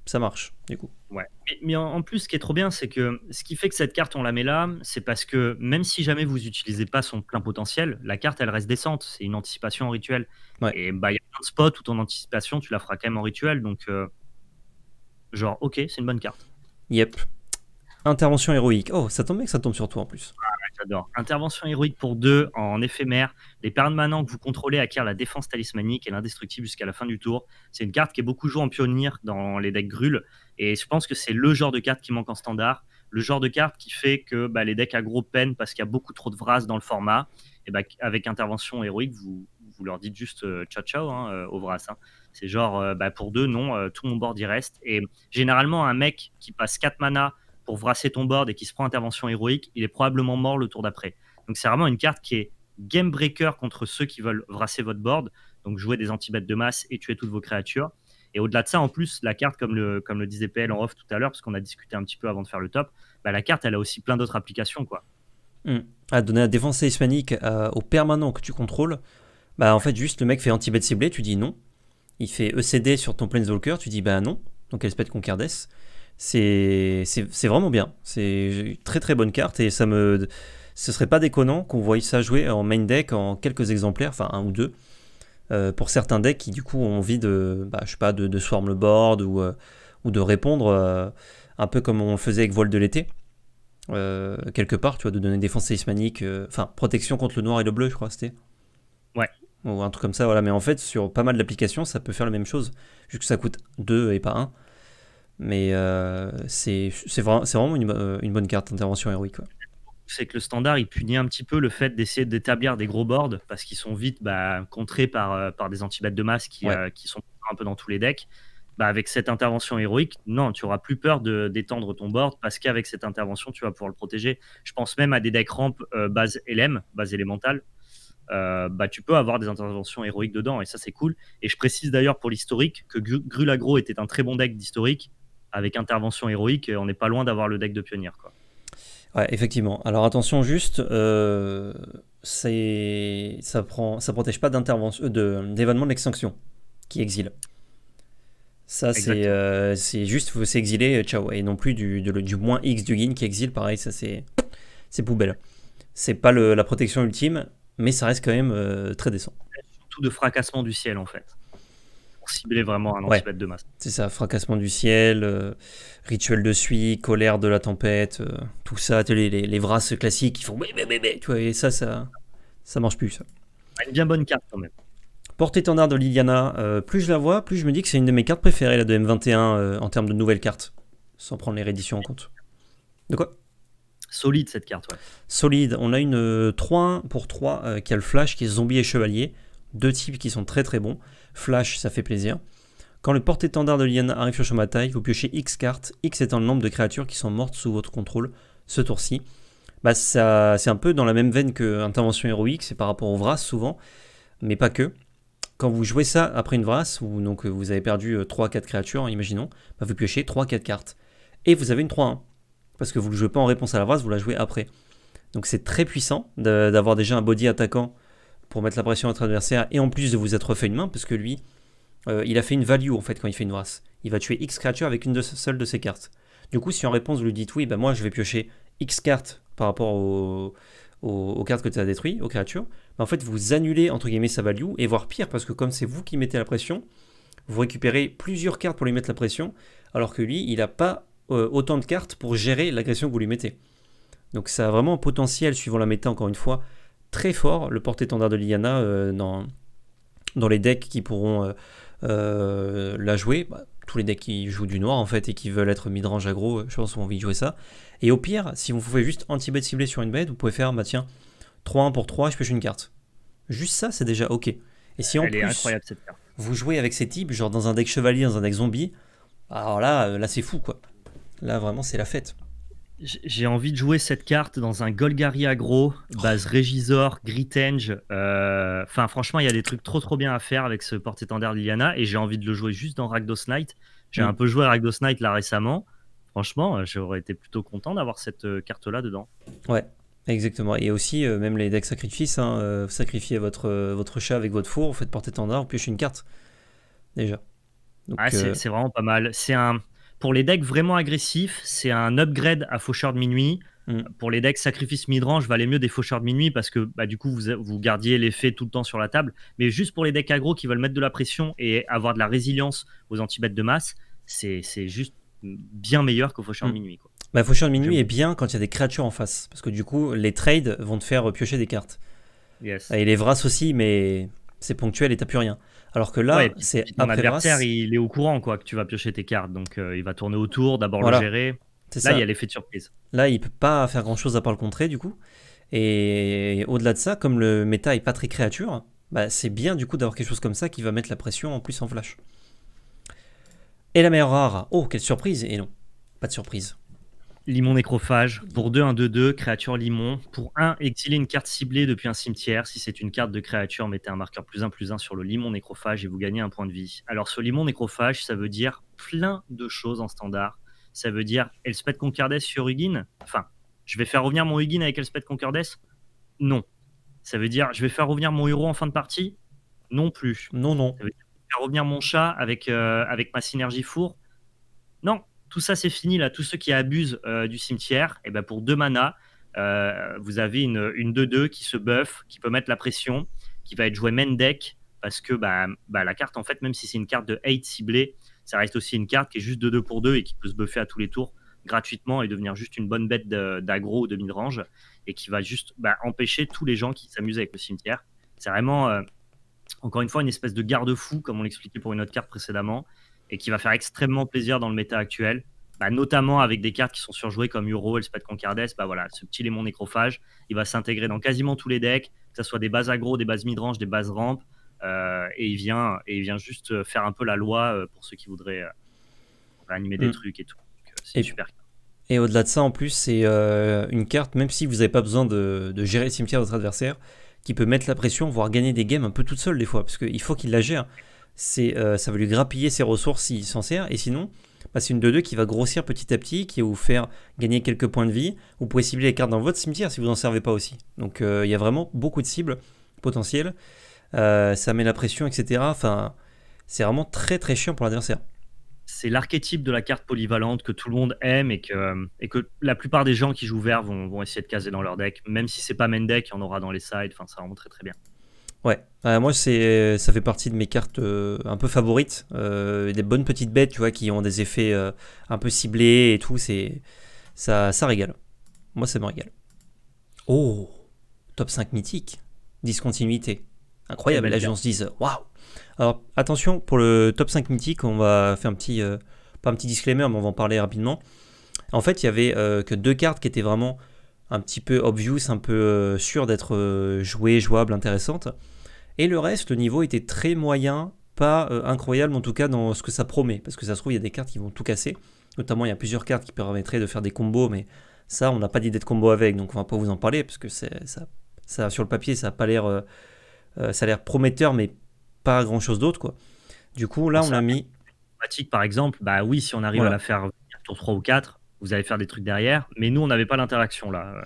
ça marche, du coup. Ouais. Mais, en, plus, ce qui est trop bien, c'est que ce qui fait que cette carte, on la met là, c'est parce que même si jamais vous utilisez pas son plein potentiel, la carte, elle reste décente. C'est une anticipation en rituel. Ouais. Et bah, il y a où ton anticipation, tu la feras quand même en rituel. Donc, euh, genre, ok, c'est une bonne carte. Yep. Intervention héroïque. Oh, ça tombe bien que ça tombe sur toi en plus j'adore. Intervention héroïque pour deux, en éphémère. Les permanents que vous contrôlez acquièrent la défense talismanique et l'indestructible jusqu'à la fin du tour. C'est une carte qui est beaucoup jouée en pionnier dans les decks Grul. Et je pense que c'est le genre de carte qui manque en standard. Le genre de carte qui fait que bah, les decks gros peinent parce qu'il y a beaucoup trop de Vras dans le format. Et bah, avec intervention héroïque, vous, vous leur dites juste euh, ciao ciao hein, euh, au Vras. Hein. C'est genre, euh, bah, pour deux, non, tout mon board y reste. Et généralement, un mec qui passe 4 mana pour ton board et qui se prend intervention héroïque, il est probablement mort le tour d'après. Donc c'est vraiment une carte qui est game breaker contre ceux qui veulent vrasser votre board, donc jouer des antibêtes de masse et tuer toutes vos créatures. Et au-delà de ça, en plus, la carte, comme le, comme le disait PL en off tout à l'heure, parce qu'on a discuté un petit peu avant de faire le top, bah, la carte, elle a aussi plein d'autres applications. quoi. À donner la défense hispanique euh, au permanent que tu contrôles, bah en fait, juste le mec fait anti ciblé, tu dis non. Il fait ECD sur ton Planeswalker, tu dis bah non, donc elle se pète Conquerdess c'est vraiment bien. C'est très très bonne carte et ça me ce serait pas déconnant qu'on voie ça jouer en main deck en quelques exemplaires, enfin un ou deux, euh, pour certains decks qui du coup ont envie de, bah, je pas, de, de, swarm le board ou, euh, ou de répondre euh, un peu comme on faisait avec vol de l'été. quelque part, tu vois, de donner défense séismanique, enfin protection contre le noir et le bleu, je crois, c'était. Ouais. Ou un truc comme ça, voilà. Mais en fait, sur pas mal d'applications, ça peut faire la même chose, juste que ça coûte 2 et pas 1. Mais euh, c'est vraiment, euh, une, bonne carte d'intervention héroïque. C'est que le standard, il punit un petit peu le fait d'essayer d'établir des gros boards parce qu'ils sont vite bah, contrés par, euh, par des anti de masse qui, sont un peu dans tous les decks. Bah, avec cette intervention héroïque, non, tu auras plus peur d'étendre ton board parce qu'avec cette intervention, tu vas pouvoir le protéger. Je pense même à des decks ramp base LM, base élémentale. bah, tu peux avoir des interventions héroïques dedans et ça c'est cool. Et je précise d'ailleurs pour l'historique que Grulagro était un très bon deck d'historique avec intervention héroïque, euh, on n'est pas loin d'avoir le deck de pionnière. Quoi. Ouais, effectivement. Alors attention juste, euh, ça prend, ça protège pas d'intervention, euh, d'événements de, l'extinction qui exile. Ça c'est juste, c'est juste vous' s'exiler, ciao, et non plus du, moins X du Guin qui exile. Pareil, ça c'est c'est poubelle. C'est pas la protection ultime, mais ça reste quand même très décent. Surtout de fracassement du ciel en fait cibler vraiment un anti de masse. C'est ça, fracassement du ciel, euh, rituel de suie, colère de la tempête, euh, tout ça, les, les, classiques qui font bébé bébé », tu vois, et ça, ça, ça marche plus, ça. Une bien bonne carte quand même. Porte-étendard de Liliana, euh, plus je la vois, plus je me dis que c'est une de mes cartes préférées, la de M21, en termes de nouvelles cartes, sans prendre les redditions en compte. De quoi Solide cette carte, ouais. Solide. On a une 3 pour 3 qui a le flash, qui est zombie et chevalier. Deux types qui sont très très bons. Flash, ça fait plaisir. Quand le porte-étendard de lien arrive sur taille, vous piochez X cartes, X étant le nombre de créatures qui sont mortes sous votre contrôle ce tour-ci. Bah, ça, c'est un peu dans la même veine que Intervention héroïque, c'est par rapport aux Vras souvent, mais pas que. Quand vous jouez ça après une Vras, où donc euh, vous avez perdu 3-4 euh, créatures, imaginons, bah, vous piochez 3-4 cartes. Et vous avez une 3-1. Parce que vous ne le jouez pas en réponse à la Vras, vous la jouez après. Donc c'est très puissant d'avoir déjà un body attaquant pour mettre la pression à votre adversaire et en plus de vous être refait une main parce que lui, euh, il a fait une value en fait quand il fait une race. Il va tuer X créatures avec une seule de ses cartes. Du coup, si en réponse vous lui dites oui, ben moi je vais piocher X cartes par rapport aux, cartes que tu as détruites, aux créatures, ben, en fait vous annulez entre guillemets sa value et voire pire parce que comme c'est vous qui mettez la pression, vous récupérez plusieurs cartes pour lui mettre la pression alors que lui, il n'a pas euh, autant de cartes pour gérer l'agression que vous lui mettez. Donc ça a vraiment un potentiel, suivant la méta encore une fois, très fort, le porte-étendard de Liana euh, dans, dans les decks qui pourront euh, euh, la jouer. Bah, tous les decks qui jouent du noir en fait et qui veulent être midrange aggro, je pense qu'on a envie de jouer ça. Et au pire, si vous pouvez juste anti bête ciblé sur une bête, vous pouvez faire, bah tiens, 3-1 pour 3, je pêche une carte. Juste ça, c'est déjà ok. Et si en plus, vous jouez avec ces types, genre dans un deck chevalier, dans un deck zombie, alors là, là c'est fou quoi. Là vraiment, c'est la fête j'ai envie de jouer cette carte dans un Golgari agro, base Régisor, Gritenge. Euh, enfin, franchement, il y a des trucs trop trop bien à faire avec ce porte-étendard Liliana et j'ai envie de le jouer juste dans Ragdos Knight. J'ai mm. un peu joué à Rakdos Knight là récemment. Franchement, euh, j'aurais été plutôt content d'avoir cette euh, carte là dedans. Ouais, Exactement. Et aussi, même les decks sacrifices, hein, sacrifiez votre, votre chat avec votre four, vous faites porte étendard, je suis une carte. Déjà. Ah, c'est vraiment pas mal. C'est un, pour les decks vraiment agressifs, c'est un upgrade à Faucheur de Minuit. Mm. Pour les decks Sacrifice Midrange, valait mieux des Faucheurs de Minuit parce que bah, du coup, vous, vous gardiez l'effet tout le temps sur la table. Mais juste pour les decks agro qui veulent mettre de la pression et avoir de la résilience aux anti-bêtes de masse, c'est juste bien meilleur qu'au Faucheur de mm. Minuit. Quoi. Bah, Faucheur de Minuit est bien quand il y a des créatures en face. Parce que du coup, les trades vont te faire piocher des cartes. Yes. Et les Vras aussi, mais c'est ponctuel et t'as plus rien. Alors que là, c'est un adversaire, il est au courant quoi que tu vas piocher tes cartes, donc euh, il va tourner autour, d'abord le gérer. Là, ça. il y a l'effet de surprise. Là, il peut pas faire grand chose à part le contrer du coup. Et au-delà de ça, comme le méta est pas très créature, bah, c'est bien du coup d'avoir quelque chose comme ça qui va mettre la pression en plus en flash. Et la meilleure rare, oh quelle surprise Et non, pas de surprise. Limon nécrophage. Pour 2, 1, 2, 2, créature limon. Pour 1, exiler une carte ciblée depuis un cimetière. Si c'est une carte de créature, mettez un marqueur plus 1 plus 1 sur le limon nécrophage et vous gagnez un point de vie. Alors ce limon nécrophage, ça veut dire plein de choses en standard. Ça veut dire Elspeth Concardes sur Huguin. Enfin, je vais faire revenir mon Huguin avec Elspeth Concardes Non. Ça veut dire je vais faire revenir mon héros en fin de partie Non plus. Non, non. Ça veut dire, je vais faire revenir mon chat avec, euh, avec ma synergie four Non, tout ça, c'est fini. Là, tous ceux qui abusent euh, du cimetière, et eh ben pour deux manas, euh, vous avez une 2-2 qui se buff, qui peut mettre la pression, qui va être joué main deck, parce que bah, bah, la carte, en fait, même si c'est une carte de hate ciblée, ça reste aussi une carte qui est juste 2 2 pour 2 et qui peut se buffer à tous les tours gratuitement et devenir juste une bonne bête d'aggro ou de mid-range et qui va juste bah, empêcher tous les gens qui s'amusent avec le cimetière. C'est vraiment, euh, encore une fois, une espèce de garde-fou, comme on l'expliquait pour une autre carte précédemment, et qui va faire extrêmement plaisir dans le méta actuel, bah, notamment avec des cartes qui sont surjouées comme Euro, Elspeth Concardes. Bah voilà, ce petit Lémon Nécrophage, il va s'intégrer dans quasiment tous les decks, que ce soit des bases agro, des bases midrange, des bases rampes, euh, et, il vient, et il vient juste euh, faire un peu la loi euh, pour ceux qui voudraient animer des mm. trucs et tout. C'est super. Et au-delà de ça, en plus, c'est une carte, même si vous n'avez pas besoin de, de, gérer le cimetière de votre adversaire, qui peut mettre la pression, voire gagner des games un peu toute seule des fois, parce qu'il faut qu'il la gère. C'est, euh, ça va lui grappiller ses ressources s'il s'en sert, et sinon, bah, c'est une 2-2 qui va grossir petit à petit, qui va vous faire gagner quelques points de vie. Vous pouvez cibler les cartes dans votre cimetière si vous n'en servez pas aussi. Donc euh, il y a vraiment beaucoup de cibles potentielles. Euh, ça met la pression, etc. Enfin, c'est vraiment très très chiant pour l'adversaire. C'est l'archétype de la carte polyvalente que tout le monde aime et que, la plupart des gens qui jouent vert vont, essayer de caser dans leur deck. Même si c'est pas main deck, il y en aura dans les sides. Enfin, c'est vraiment très très bien. Ouais, euh, moi c'est ça fait partie de mes cartes euh, un peu favorites, euh, des bonnes petites bêtes, tu vois, qui ont des effets un peu ciblés et tout, c'est ça ça régale. Moi ça me régale. Oh, top 5 mythique, discontinuité. Incroyable, l'agence se disent waouh. Alors attention pour le top 5 mythique, on va faire un petit pas un petit disclaimer, mais on va en parler rapidement. En fait, il y avait que deux cartes qui étaient vraiment un petit peu obvious, un peu sûres d'être jouées, jouables, intéressantes. Et le reste, le niveau était très moyen, pas euh, incroyable en tout cas dans ce que ça promet. Parce que ça se trouve, il y a des cartes qui vont tout casser. Notamment, il y a plusieurs cartes qui permettraient de faire des combos, mais ça, on n'a pas d'idée de combo avec, donc on va pas vous en parler, parce que ça, ça, sur le papier, ça a pas l'air, euh, euh, ça a l'air prometteur, mais pas grand chose d'autre, quoi. Du coup, là, on, a mis. Par exemple, bah oui, si on arrive à la faire tour 3 ou 4, vous allez faire des trucs derrière, mais nous, on n'avait pas l'interaction là.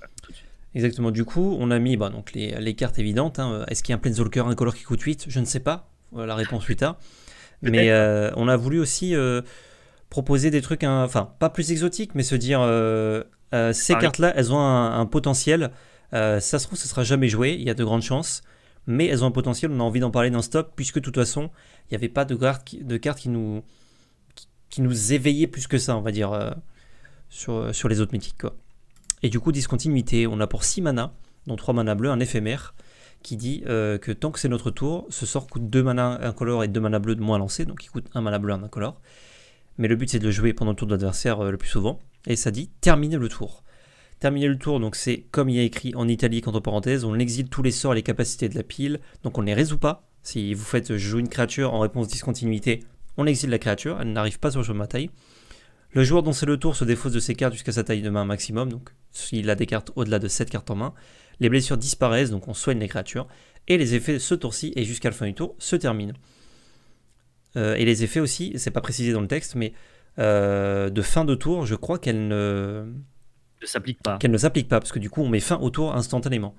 Exactement, du coup, on a mis bah, donc les, les, cartes évidentes. Hein. Est-ce qu'il y a un Planeswalker incolore qui coûte 8 Je ne sais pas, la réponse 8 a. Mais euh, on a voulu aussi euh, proposer des trucs, hein, enfin, pas plus exotiques, mais se dire euh, ces cartes-là, elles ont un, potentiel. ça se trouve, ce sera jamais joué, il y a de grandes chances. Mais elles ont un potentiel, on a envie d'en parler non-stop, puisque de toute façon, il n'y avait pas de cartes qui, de cartes qui nous, qui, nous éveillaient plus que ça, on va dire, sur, sur les autres mythiques, quoi. Et du coup, discontinuité, on a pour 6 manas, dont 3 manas bleus, un éphémère, qui dit euh, que tant que c'est notre tour, ce sort coûte 2 manas incolores et 2 manas bleus de moins lancé, donc il coûte 1 mana bleu, 1 incolore. Mais le but c'est de le jouer pendant le tour de l'adversaire euh, le plus souvent. Et ça dit terminer le tour. Terminer le tour, donc c'est comme il y a écrit en italique entre parenthèses, on exile tous les sorts et les capacités de la pile, donc on ne les résout pas. Si vous faites jouer une créature en réponse discontinuité, on exile la créature, elle n'arrive pas sur le jeu de bataille. Le joueur dont c'est le tour se défausse de ses cartes jusqu'à sa taille de main maximum, donc s'il a des cartes au-delà de 7 cartes en main. Les blessures disparaissent, donc on soigne les créatures. Et les effets ce tour-ci et jusqu'à la fin du tour se terminent. Euh, et les effets aussi, c'est pas précisé dans le texte, mais euh, de fin de tour, je crois qu'elle ne s'applique pas. Qu'elle ne s'applique pas, parce que du coup, on met fin au tour instantanément.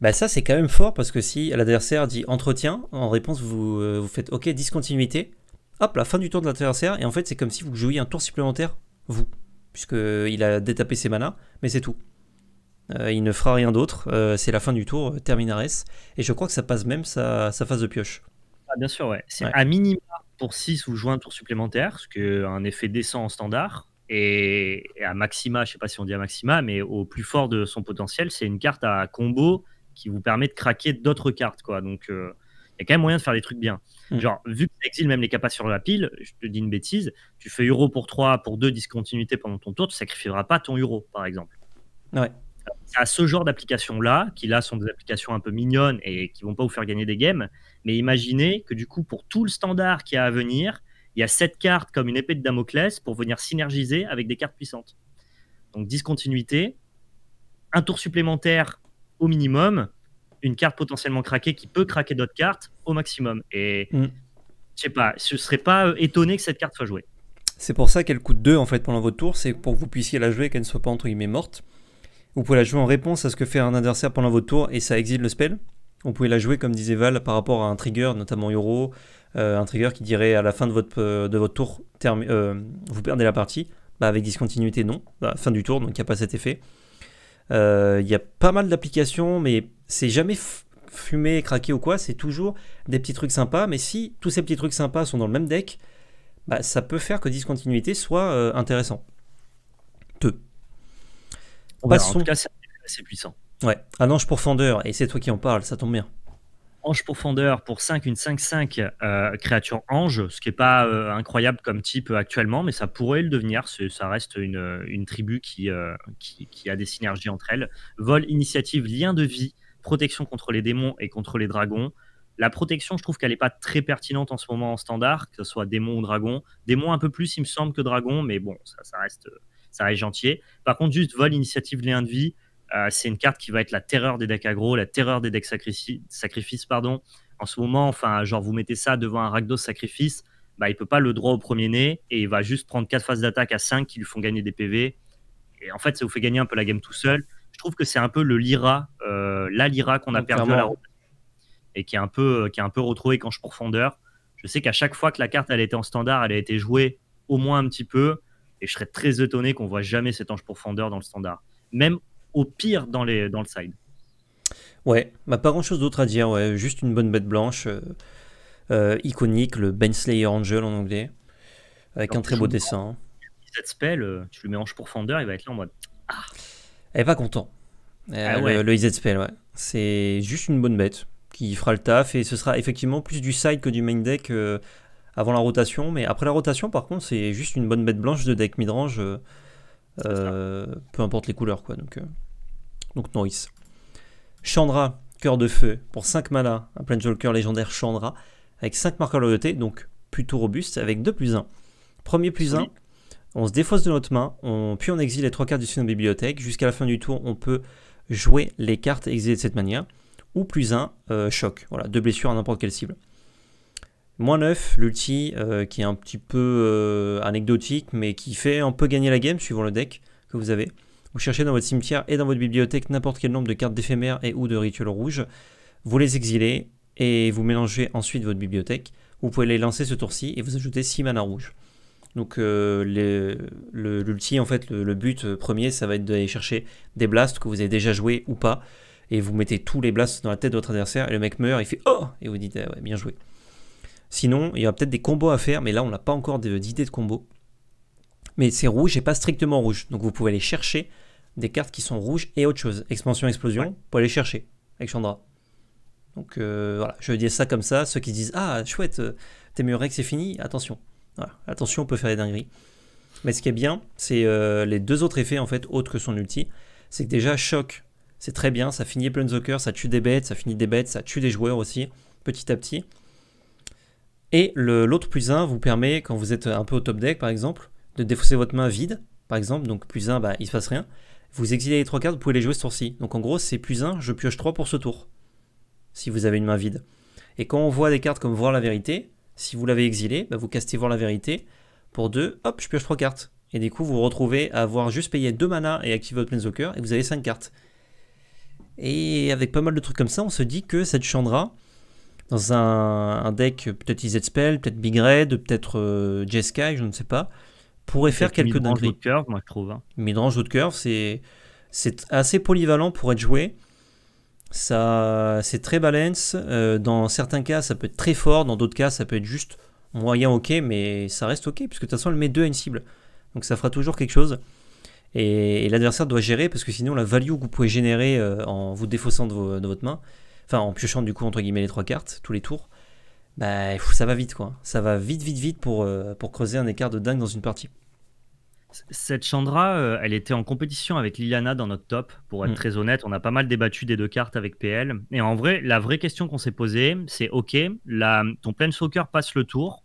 Ben ça, c'est quand même fort, parce que si l'adversaire dit entretien, en réponse, vous, euh, vous faites OK, discontinuité, hop, la fin du tour de l'adversaire, et en fait c'est comme si vous jouiez un tour supplémentaire, vous, puisqu'il a détapé ses manas, mais c'est tout. Euh, il ne fera rien d'autre, euh, c'est la fin du tour, euh, Terminares, et je crois que ça passe même sa, phase de pioche. Ah, bien sûr, ouais. C'est à minima pour 6 ou un tour supplémentaire, ce que un effet décent en standard, et, à maxima, je sais pas si on dit à maxima, mais au plus fort de son potentiel, c'est une carte à combo qui vous permet de craquer d'autres cartes, quoi. Donc a quand même moyen de faire des trucs bien. Mm. Genre, vu que tu exiles même les capas sur la pile, je te dis une bêtise, tu fais euro pour 3, pour deux discontinuités pendant ton tour, tu sacrifieras pas ton euro, par exemple. Ouais. C'est à ce genre d'applications-là, qui là sont des applications un peu mignonnes et qui vont pas vous faire gagner des games, mais imaginez que du coup, pour tout le standard qui a à venir, il y a cette carte comme une épée de Damoclès pour venir synergiser avec des cartes puissantes. Donc discontinuité, un tour supplémentaire au minimum, une carte potentiellement craquée qui peut craquer d'autres cartes au maximum. Et je mm. je sais pas, je serais pas étonné que cette carte soit jouée. C'est pour ça qu'elle coûte 2 en fait pendant votre tour, c'est pour que vous puissiez la jouer et qu'elle ne soit pas entre guillemets morte. Vous pouvez la jouer en réponse à ce que fait un adversaire pendant votre tour et ça exile le spell. Vous pouvez la jouer comme disait Val par rapport à un trigger, notamment Euro, euh, un trigger qui dirait à la fin de votre, euh, de votre tour, euh, vous perdez la partie. Bah, avec discontinuité, non. Bah, fin du tour, donc il n'y a pas cet effet. Il y a pas mal d'applications, mais c'est jamais fumé, craqué ou quoi, c'est toujours des petits trucs sympas, mais si tous ces petits trucs sympas sont dans le même deck, bah, ça peut faire que discontinuité soit euh, intéressant. Deux. Passons. en tout cas, c'est assez puissant. Ouais, un ah, ange profondeur. et c'est toi qui en parles, ça tombe bien. Ange profondeur pour 5, une 5-5 euh, créature ange, ce qui n'est pas euh, incroyable comme type actuellement, mais ça pourrait le devenir. Ça reste une, tribu qui, qui, a des synergies entre elles. Vol, initiative, lien de vie, protection contre les démons et contre les dragons. La protection, je trouve qu'elle n'est pas très pertinente en ce moment en standard, que ce soit démon ou dragon. Démon un peu plus, il me semble, que dragon, mais bon, ça, reste, ça reste gentil. Par contre, juste vol, initiative, lien de vie, euh, c'est une carte qui va être la terreur des decks aggro, la terreur des decks sacrifice, pardon. En ce moment, enfin, genre, vous mettez ça devant un Ragdos sacrifice, bah, il peut pas le droit au premier né et il va juste prendre 4 phases d'attaque à 5 qui lui font gagner des PV. Et en fait, ça vous fait gagner un peu la game tout seul je trouve que c'est un peu le Lira, euh, la Lira qu'on a perdu à la et qui est un peu, euh, qui est un peu retrouvé quand je profondeur. Je sais qu'à chaque fois que la carte elle était en standard, elle a été jouée au moins un petit peu. Et je serais très étonné qu'on voit jamais cet ange profondeur dans le standard. Même au pire dans, les, dans le side. Ouais, bah, pas grand chose d'autre à dire. Ouais. Juste une bonne bête blanche, euh, iconique, le Benslayer Angel en anglais, avec un très beau dessin. Cette spell, tu lui mets ange profondeur, il va être là en mode. Ah n'est pas content. Euh, ah le, C'est juste une bonne bête qui fera le taf et ce sera effectivement plus du side que du main deck euh, avant la rotation. Mais après la rotation, par contre, c'est juste une bonne bête blanche de deck midrange, euh, peu importe les couleurs, quoi. Donc, donc Chandra, cœur de feu, pour 5 mana, un joker légendaire Chandra, avec 5 marqueurs loyauté, donc plutôt robuste, avec 2 plus 1. Premier plus 1, on se défausse de notre main, on, puis on exile les trois cartes du sud de bibliothèque. Jusqu'à la fin du tour, on peut jouer les cartes exilées de cette manière. Ou plus un euh, choc, voilà, deux blessures à n'importe quelle cible. Moins 9, l'ulti, euh, qui est un petit peu euh, anecdotique, mais qui fait un peu gagner la game suivant le deck que vous avez. Vous cherchez dans votre cimetière et dans votre bibliothèque n'importe quel nombre de cartes d'éphémère et ou de rituels rouges. Vous les exilez et vous mélangez ensuite votre bibliothèque. Vous pouvez les lancer ce tour-ci et vous ajoutez 6 mana rouges. Donc euh, l'ulti, en fait, le, but euh, premier, ça va être d'aller chercher des blasts que vous avez déjà joué ou pas, et vous mettez tous les blasts dans la tête de votre adversaire, et le mec meurt, il fait Oh Et vous dites ah ouais, bien joué. Sinon, il y aura peut-être des combos à faire, mais là, on n'a pas encore d'idée de combo. Mais c'est rouge et pas strictement rouge, donc vous pouvez aller chercher des cartes qui sont rouges et autre chose. Expansion, explosion, Pour aller chercher avec Chandra. Donc euh, voilà, je dire ça comme ça, ceux qui disent Ah, chouette, t'es mieux que c'est fini, attention. Attention, on peut faire des dingueries. Mais ce qui est bien, c'est euh, les deux autres effets, en fait, autres que son ulti. C'est que déjà, choc, c'est très bien, ça finit Planeswalker, ça tue des bêtes, ça finit des bêtes, ça tue des joueurs aussi, petit à petit. Et l'autre plus 1 vous permet, quand vous êtes un peu au top deck, par exemple, de défausser votre main vide, par exemple, donc plus 1, bah, il se passe rien. Vous exilez les trois cartes, vous pouvez les jouer ce tour-ci. Donc en gros, c'est plus 1, je pioche 3 pour ce tour, si vous avez une main vide. Et quand on voit des cartes comme Voir la vérité, si vous l'avez exilé, bah, vous castez voir la vérité. Pour deux. hop, je pioche trois cartes. Et du coup, vous vous retrouvez à avoir juste payé deux mana et activé votre Planeswalker, et vous avez 5 cartes. Et avec pas mal de trucs comme ça, on se dit que cette Chandra, dans un, deck, peut-être Izet Spell, peut-être Big Red, peut-être euh, Jeskai, je ne sais pas, pourrait faire quelques dingueries. Midrange de curve, moi je trouve. Hein. de curve, c'est assez polyvalent pour être joué ça, c'est très balance. Euh, dans certains cas, ça peut être très fort. Dans d'autres cas, ça peut être juste moyen ok, mais ça reste ok, puisque de toute façon, elle met deux à une cible. Donc ça fera toujours quelque chose. Et, l'adversaire doit gérer, parce que sinon, la value que vous pouvez générer euh, en vous défaussant de, votre main, enfin en piochant du coup, entre guillemets, les trois cartes, tous les tours, bah, ça va vite, quoi. Ça va vite, vite, vite pour, euh, pour creuser un écart de dingue dans une partie. Cette Chandra, euh, elle était en compétition avec Liliana dans notre top. Pour être mm. très honnête, on a pas mal débattu des deux cartes avec PL. Et en vrai, la vraie question qu'on s'est posée, c'est OK, ton plein soccer passe le tour.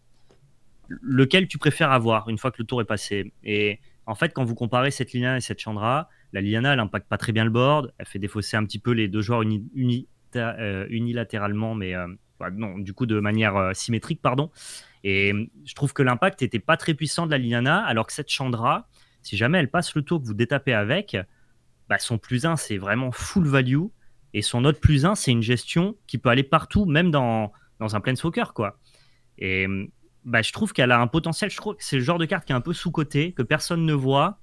Lequel tu préfères avoir une fois que le tour est passé Et en fait, quand vous comparez cette Liliana et cette Chandra, la Liliana, elle impacte pas très bien le board. Elle fait défausser un petit peu les deux joueurs euh, unilatéralement, mais euh, non, du coup de manière symétrique, pardon. Et hum, je trouve que l'impact n'était pas très puissant de la Liliana, alors que cette Chandra, si jamais elle passe le tour que vous détapez avec, bah, son plus 1, c'est vraiment full value. Et son autre plus 1, c'est une gestion qui peut aller partout, même dans, dans un Planeswalker. Quoi. Et hum, bah, je trouve qu'elle a un potentiel. Je trouve que c'est le genre de carte qui est un peu sous-côté, que personne ne voit.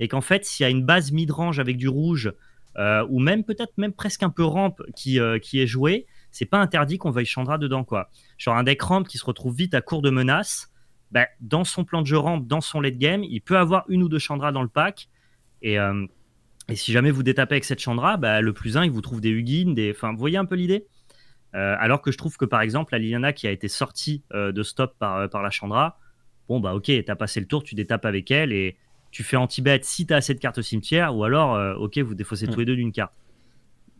Et qu'en fait, s'il y a une base mid-range avec du rouge, euh, ou même peut-être même presque un peu rampe qui, euh, qui est jouée, c'est pas interdit qu'on veuille Chandra dedans, quoi. Genre un deck ramp qui se retrouve vite à court de menaces, bah, dans son plan de jeu ramp, dans son late game, il peut avoir une ou deux Chandra dans le pack. Euh, et, si jamais vous détapez avec cette Chandra, bah, le plus un, il vous trouve des Huguines, des. Enfin, vous voyez un peu l'idée euh, Alors que je trouve que par exemple, la Liliana qui a été sortie euh, de stop par, par la Chandra, bon, bah ok, t'as passé le tour, tu détapes avec elle et tu fais anti bête si t'as assez de cartes au cimetière, ou alors, ok, vous défaussez mm. tous les deux d'une carte.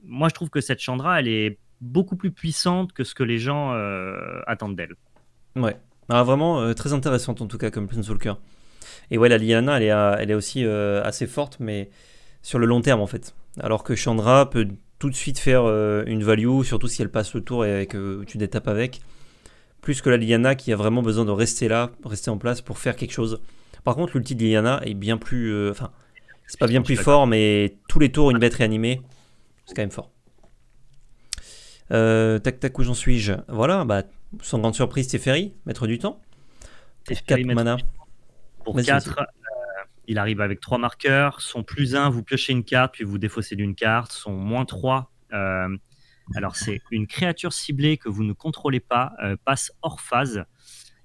Moi, je trouve que cette Chandra, elle est beaucoup plus puissante que ce que les gens euh, attendent d'elle. Ouais, ah, vraiment euh, très intéressante en tout cas comme Planeswalker. Et ouais, la Liana elle est, elle est aussi euh, assez forte, mais sur le long terme en fait. Alors que Chandra peut tout de suite faire une value, surtout si elle passe le tour et que tu détapes avec, plus que la Liana qui a vraiment besoin de rester là, rester en place pour faire quelque chose. Par contre, l'ulti de Liliana est bien plus... Enfin, c'est pas bien plus fort, mais tous les tours, une bête réanimée, c'est quand même fort. Euh, tac, tac, où j'en suis-je Voilà, bah, sans grande surprise, Teferi, maître du temps. Pour 4 mana. Pour 4, il arrive avec 3 marqueurs. Son plus 1, vous piochez une carte, puis vous défaussez d'une carte. Son moins 3, euh, alors c'est une créature ciblée que vous ne contrôlez pas, euh, passe hors phase.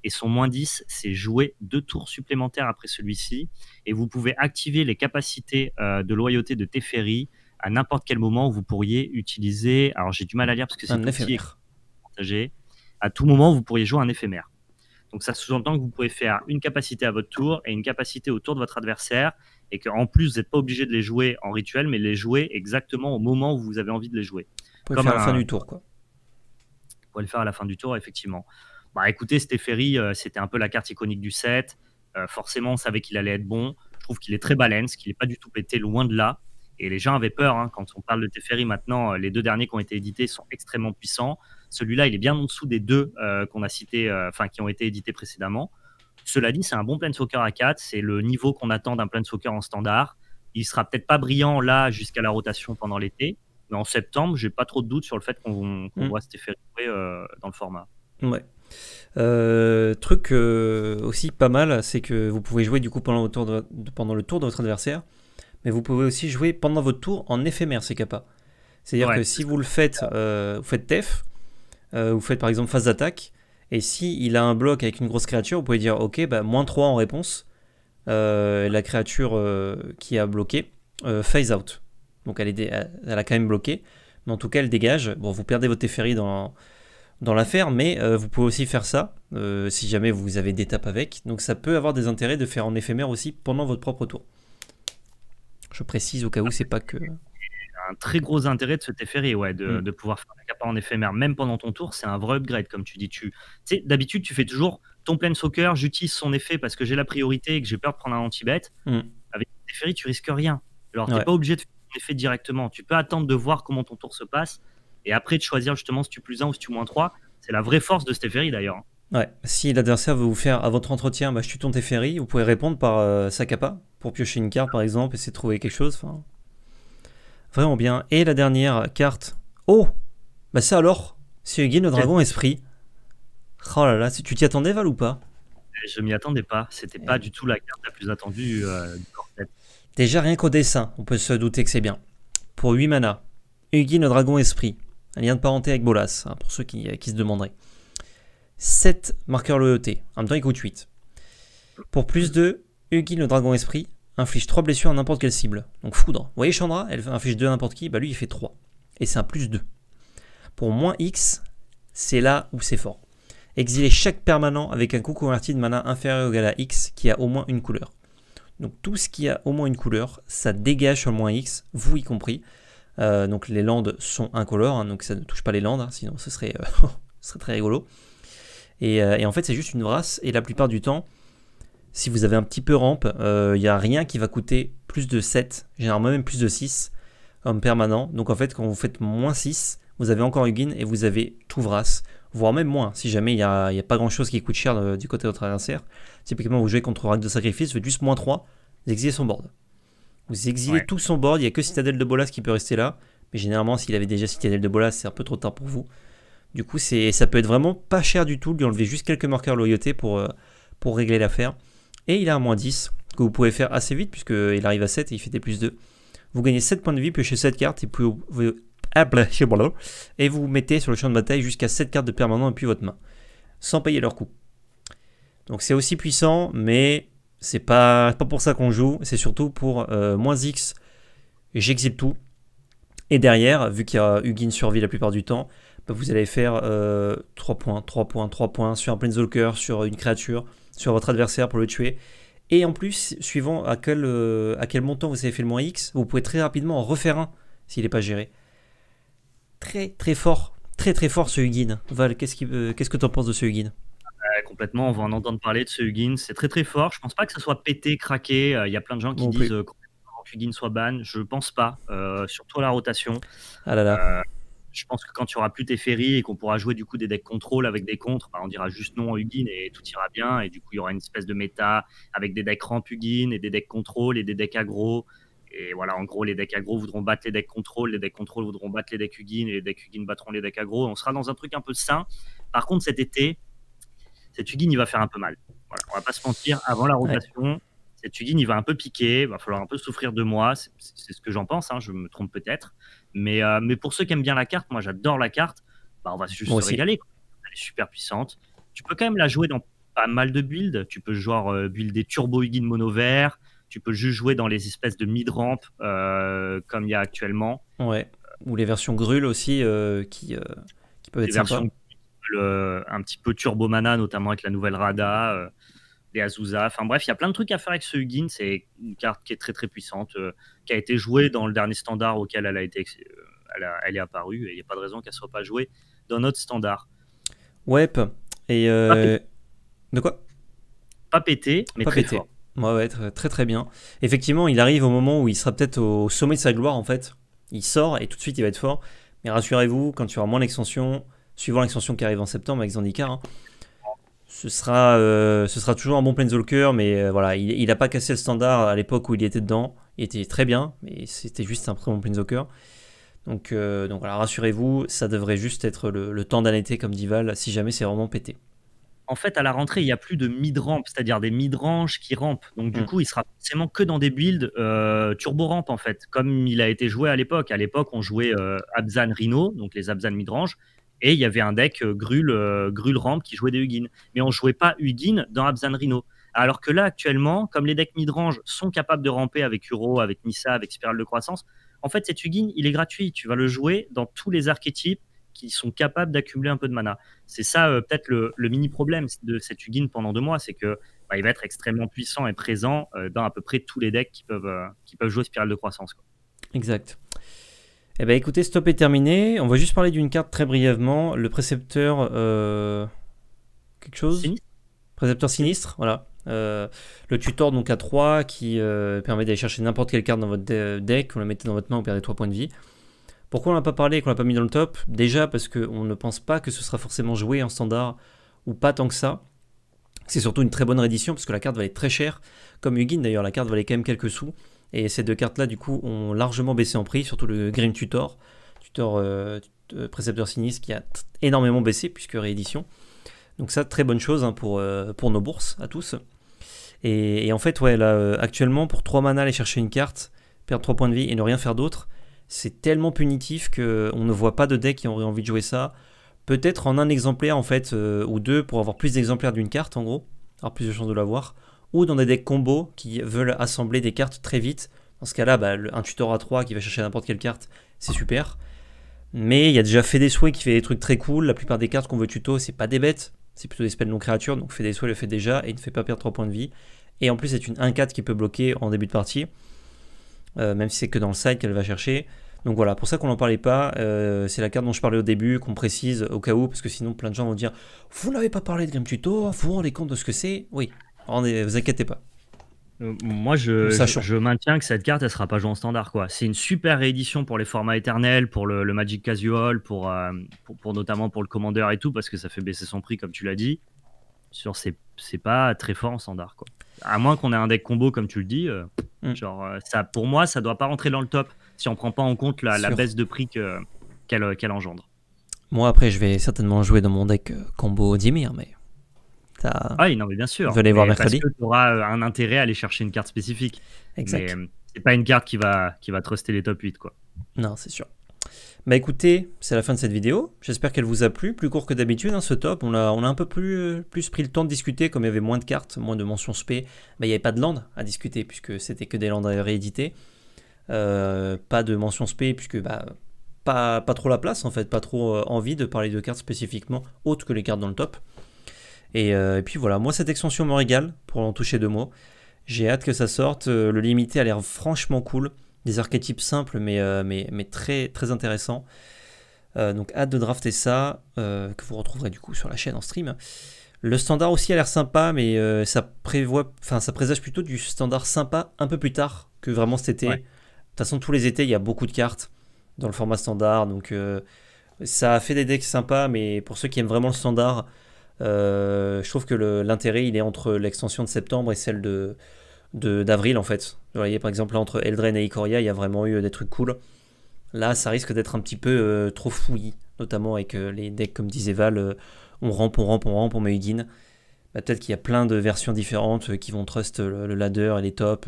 Et son moins 10, c'est jouer deux tours supplémentaires après celui-ci. Et vous pouvez activer les capacités de loyauté de Teferi à n'importe quel moment, vous pourriez utiliser. Alors, j'ai du mal à lire parce que c'est un éphémère. À tout moment, vous pourriez jouer un éphémère. Donc, ça sous-entend que vous pouvez faire une capacité à votre tour et une capacité au tour de votre adversaire. Et qu'en plus, vous n'êtes pas obligé de les jouer en rituel, mais les jouer exactement au moment où vous avez envie de les jouer. Comme à la fin du tour, quoi. Vous pouvez le faire à la fin du tour, effectivement. Bah écoutez, Stépheri, euh, c'était un peu la carte iconique du set. Euh, forcément, on savait qu'il allait être bon. Je trouve qu'il est très balance, qu'il n'est pas du tout pété, loin de là. Et les gens avaient peur. Hein, quand on parle de Teferi maintenant, euh, les deux derniers qui ont été édités sont extrêmement puissants. Celui-là, il est bien en dessous des deux euh, qu'on a cités, euh, enfin, qui ont été édités précédemment. Cela dit, c'est un bon soccer à 4. C'est le niveau qu'on attend d'un de soccer en standard. Il sera peut-être pas brillant là jusqu'à la rotation pendant l'été. Mais en septembre, j'ai pas trop de doutes sur le fait qu'on qu mm. voit Teferi jouer dans le format. Ouais. truc aussi pas mal, c'est que vous pouvez jouer du coup pendant le tour de, pendant le tour de votre adversaire mais vous pouvez aussi jouer pendant votre tour en éphémère ces capas. C'est-à-dire que si vous le faites, euh, vous faites TEF, euh, vous faites par exemple phase d'attaque, et si il a un bloc avec une grosse créature, vous pouvez dire ok, bah, moins 3 en réponse, euh, la créature qui a bloqué phase out. Donc elle, est elle a quand même bloqué, mais en tout cas elle dégage. Bon, vous perdez votre Teferi dans, dans l'affaire, mais vous pouvez aussi faire ça si jamais vous avez des tapes avec. Donc ça peut avoir des intérêts de faire en éphémère aussi pendant votre propre tour. Je précise au cas où c'est pas que. Un très gros intérêt de ce Teferi, ouais, mm. de, pouvoir faire un capa en éphémère, même pendant ton tour, c'est un vrai upgrade, comme tu dis. Tu d'habitude, tu fais toujours ton plein soccer, j'utilise son effet parce que j'ai la priorité et que j'ai peur de prendre un anti-bet. Mm. Avec Teferi, tu risques rien. Alors, tu pas obligé de faire ton effet directement. Tu peux attendre de voir comment ton tour se passe et après de choisir justement si tu plus 1 ou si tu moins 3. C'est la vraie force de ce Teferi d'ailleurs. Hein. Ouais. Si l'adversaire veut vous faire à votre entretien, bah, je tue ton vous pouvez répondre par sa euh, Sakapa pour piocher une carte par exemple, essayer de trouver quelque chose. Vraiment bien. Et la dernière carte. Oh Bah c'est alors Siugin, le dragon esprit. Oh là là, tu t'y attendais Val ou pas Je m'y attendais pas. C'était pas du tout la carte la plus attendue euh, du Déjà rien qu'au dessin, on peut se douter que c'est bien. Pour 8 mana, Hugin le dragon esprit, un lien de parenté avec Bolas, hein, pour ceux qui euh, se demanderaient. 7 marqueurs loyauté. En même temps, il coûte 8. Pour plus de, Ugin le dragon esprit inflige 3 blessures à n'importe quelle cible. Donc foudre. Vous voyez Chandra, elle inflige 2 à n'importe qui, bah lui il fait 3. Et c'est un plus 2. Pour moins X, c'est là où c'est fort. Exiler chaque permanent avec un coût converti de mana inférieur ou égal à X qui a au moins une couleur. Donc tout ce qui a au moins une couleur, ça dégage sur le moins X, vous y compris. Euh, donc les landes sont incolores, hein, donc ça ne touche pas les landes, hein, sinon ce serait, euh, ce serait très rigolo. Euh, et, en fait, c'est juste une race. Et la plupart du temps, si vous avez un petit peu rampe, il euh, n'y a rien qui va coûter plus de 7, généralement même plus de 6 comme permanent. Donc en fait, quand vous faites moins 6, vous avez encore Ugin et vous avez tout vrasse, voire même moins, si jamais il n'y a, pas grand chose qui coûte cher euh, du côté de votre adversaire. Typiquement, vous jouez contre Rack de Sacrifice, vous faites juste moins 3, vous exilez son board. Vous exilez tout son board, il n'y a que Citadelle de Bolas qui peut rester là, mais généralement, s'il avait déjà Citadelle de Bolas, c'est un peu trop tard pour vous. Du coup, ça peut être vraiment pas cher du tout, lui enlever juste quelques marqueurs loyauté euh, pour, régler l'affaire. Et il a un moins 10, que vous pouvez faire assez vite, puisqu'il euh, arrive à 7 et il fait des plus 2. Vous gagnez 7 points de vie, piochez 7 cartes, et puis vous, et vous mettez sur le champ de bataille jusqu'à 7 cartes de permanent et puis votre main, sans payer leur coût. Donc c'est aussi puissant, mais c'est pas, pour ça qu'on joue, c'est surtout pour euh, moins X, j'exile tout. Et derrière, vu qu'il y a Hugin survit la plupart du temps, bah, vous allez faire 3 euh, points, 3 points, 3 points sur un Planeswalker, sur une créature, sur votre adversaire pour le tuer. Et en plus, suivant à quel, euh, à quel montant vous avez fait le moins X, vous pouvez très rapidement en refaire un s'il n'est pas géré. Très très fort, très très fort ce Hugin Val, qu'est-ce, qui, euh, qu'est-ce que tu en penses de ce Hugin Complètement, on va en entendre parler de ce Hugin C'est très très fort. Je pense pas que ça soit pété, craqué. Il y a plein de gens qui disent que Hugin soit ban. Je pense pas, surtout à la rotation. Ah là là je pense que quand tu auras plus tes ferries et qu'on pourra jouer du coup des decks contrôle avec des contres, bah, on dira juste non Hugin et tout ira bien. Et du coup, il y aura une espèce de méta avec des decks ramp Hugin et des decks contrôle et des decks aggro. Et voilà, en gros, les decks aggro voudront battre les decks contrôle, les decks contrôle voudront battre les decks Hugin et les decks Hugin battront les decks aggro. On sera dans un truc un peu sain. Par contre, cet été, cet Hugin, il va faire un peu mal. Voilà, on va pas se mentir, avant la rotation. cet Hugin, il va un peu piquer, il va falloir un peu souffrir de moi, c'est ce que j'en pense, hein, je me trompe peut-être. Euh, mais, pour ceux qui aiment bien la carte, moi j'adore la carte, bah, on va juste se régaler. Elle est super puissante. Tu peux quand même la jouer dans pas mal de builds. Tu peux jouer euh, build des Turbo Hugin mono vert. Tu peux juste jouer dans les espèces de mid-ramp euh, comme il y a actuellement. Ou les versions grules aussi qui, peuvent être sympas. Versions, un petit peu turbo mana, notamment avec la nouvelle Rada des Azusa. Enfin bref, il y a plein de trucs à faire avec ce Hugin, C'est une carte qui est très très puissante, euh, qui a été jouée dans le dernier standard auquel elle a été, euh, elle, est apparue. Et il n'y a pas de raison qu'elle soit pas jouée dans notre standard. Ouais. Et euh, de quoi Pas pété, mais pas très pété. Fort. Ouais, très très bien. Effectivement, il arrive au moment où il sera peut-être au sommet de sa gloire en fait. Il sort et tout de suite il va être fort. Mais rassurez-vous, quand tu auras moins l'extension, suivant l'extension qui arrive en septembre avec Zandikar, hein, ce sera, euh, ce sera toujours un bon Planeswalker, mais euh, voilà, il n'a pas cassé le standard à l'époque où il était dedans. Il était très bien, mais c'était juste un très bon Planeswalker. Donc, euh, donc voilà, rassurez-vous, ça devrait juste être le, temps d'année comme Dival si jamais c'est vraiment pété. En fait, à la rentrée, il n'y a plus de mid-ramp, c'est-à-dire des mid-ranges qui rampent. Donc, du hmm. coup, il sera forcément que dans des builds turbo-ramp, en fait, comme il a été joué à l'époque. À l'époque, on jouait Abzan Rhino, donc les Abzan mid-range. Et il y avait un deck Grul, euh, Grul euh, Ramp qui jouait des Huguins Mais on ne jouait pas Huguin dans Abzan Rhino. Alors que là, actuellement, comme les decks midrange sont capables de ramper avec Uro, avec Nissa, avec Spirale de Croissance, en fait, cet Huguin, il est gratuit. Tu vas le jouer dans tous les archétypes qui sont capables d'accumuler un peu de mana. C'est ça, euh, peut-être, le, mini problème de cet Huguin pendant deux mois, c'est que bah, il va être extrêmement puissant et présent dans à peu près tous les decks qui peuvent, jouer Spirale de Croissance. Exact. Eh bien écoutez, stop est terminé. On va juste parler d'une carte très brièvement. Le précepteur... Euh, quelque chose Précepteur sinistre, voilà. Euh, le tutor donc à 3 qui euh, permet d'aller chercher n'importe quelle carte dans votre deck, On la mettait dans votre main, vous perdez 3 points de vie. Pourquoi on n'a pas parlé et qu'on l'a pas mis dans le top Déjà parce qu'on ne pense pas que ce sera forcément joué en standard ou pas tant que ça. C'est surtout une très bonne réédition parce que la carte va être très cher. Comme Hugin d'ailleurs, la carte valait quand même quelques sous. Et ces deux cartes-là, du coup, ont largement baissé en prix, surtout le Grim Tutor, Tutor Preceptor euh, euh, Précepteur Sinistre, qui a énormément baissé, puisque réédition. Donc ça, très bonne chose hein, pour, euh, pour nos bourses, à tous. Et, en fait, ouais, là, actuellement, pour 3 mana, aller chercher une carte, perdre 3 points de vie et ne rien faire d'autre, c'est tellement punitif qu'on ne voit pas de deck qui aurait envie de jouer ça. Peut-être en un exemplaire, en fait, ou deux, pour avoir plus d'exemplaires d'une carte, en gros, avoir plus de chances de l'avoir ou dans des decks combos qui veulent assembler des cartes très vite. Dans ce cas-là, bah, un tutor à 3 qui va chercher n'importe quelle carte, c'est super. Mais il y a déjà fait des qui fait des trucs très cool. La plupart des cartes qu'on veut tuto, c'est pas des bêtes, c'est plutôt des spells non créatures. Donc fait des le fait déjà et il ne fait pas perdre 3 points de vie. Et en plus, c'est une 1-4 qui peut bloquer en début de partie, euh, même si c'est que dans le side qu'elle va chercher. Donc voilà, pour ça qu'on n'en parlait pas, euh, c'est la carte dont je parlais au début, qu'on précise au cas où, parce que sinon plein de gens vont dire Vous n'avez pas parlé de Grim tuto vous vous rendez compte de ce que c'est Oui, ne oh, vous inquiétez pas. Euh, moi, je, je, maintiens que cette carte, elle sera pas jouée en standard. C'est une super réédition pour les formats éternels, pour le, Magic Casual, euh, pour, pour, notamment pour le Commander et tout, parce que ça fait baisser son prix, comme tu l'as dit. Sur c'est pas très fort en standard. quoi. À moins qu'on ait un deck combo, comme tu le dis. Euh, mm. genre, ça, pour moi, ça doit pas rentrer dans le top si on prend pas en compte la, baisse de prix qu'elle engendre. Moi, après, je vais certainement jouer dans mon deck combo Dimir, mais ah oui, non, mais bien sûr. voir mercredi. Parce que tu auras euh, un intérêt à aller chercher une carte spécifique. Euh, c'est pas une carte qui va, qui va truster les top 8, quoi. Non, c'est sûr. Bah écoutez, c'est la fin de cette vidéo. J'espère qu'elle vous a plu. Plus court que d'habitude, dans hein, ce top. On a, on a un peu plus, euh, plus pris le temps de discuter. Comme il y avait moins de cartes, moins de mentions spé, bah, il n'y avait pas de land à discuter puisque c'était que des landes à Euh, pas de mentions spé puisque bah, pas, pas trop la place en fait. Pas trop envie de parler de cartes spécifiquement autres que les cartes dans le top. Euh, et, puis voilà, moi cette extension me régale, pour en toucher deux mots. J'ai hâte que ça sorte, euh, le limité a l'air franchement cool, des archétypes simples mais, euh, mais, très, très intéressants. donc hâte de drafter ça, que vous retrouverez du coup sur la chaîne en stream. Le standard aussi a l'air sympa, mais ça prévoit, enfin ça présage plutôt du standard sympa un peu plus tard que vraiment cet été. De toute façon, tous les étés, il y a beaucoup de cartes dans le format standard, donc ça a fait des decks sympas, mais pour ceux qui aiment vraiment le standard, euh, je trouve que l'intérêt, il est entre l'extension de septembre et celle de d'avril en fait. Vous voyez par exemple entre Eldraine et Ikoria, il y a vraiment eu des trucs cool. Là, ça risque d'être un petit peu euh, trop fouillis, notamment avec euh, les decks comme disait Val, on rampe, on rampe, on rampe, on met Ugin. Bah, peut-être qu'il y a plein de versions différentes qui vont trust le, ladder et les tops.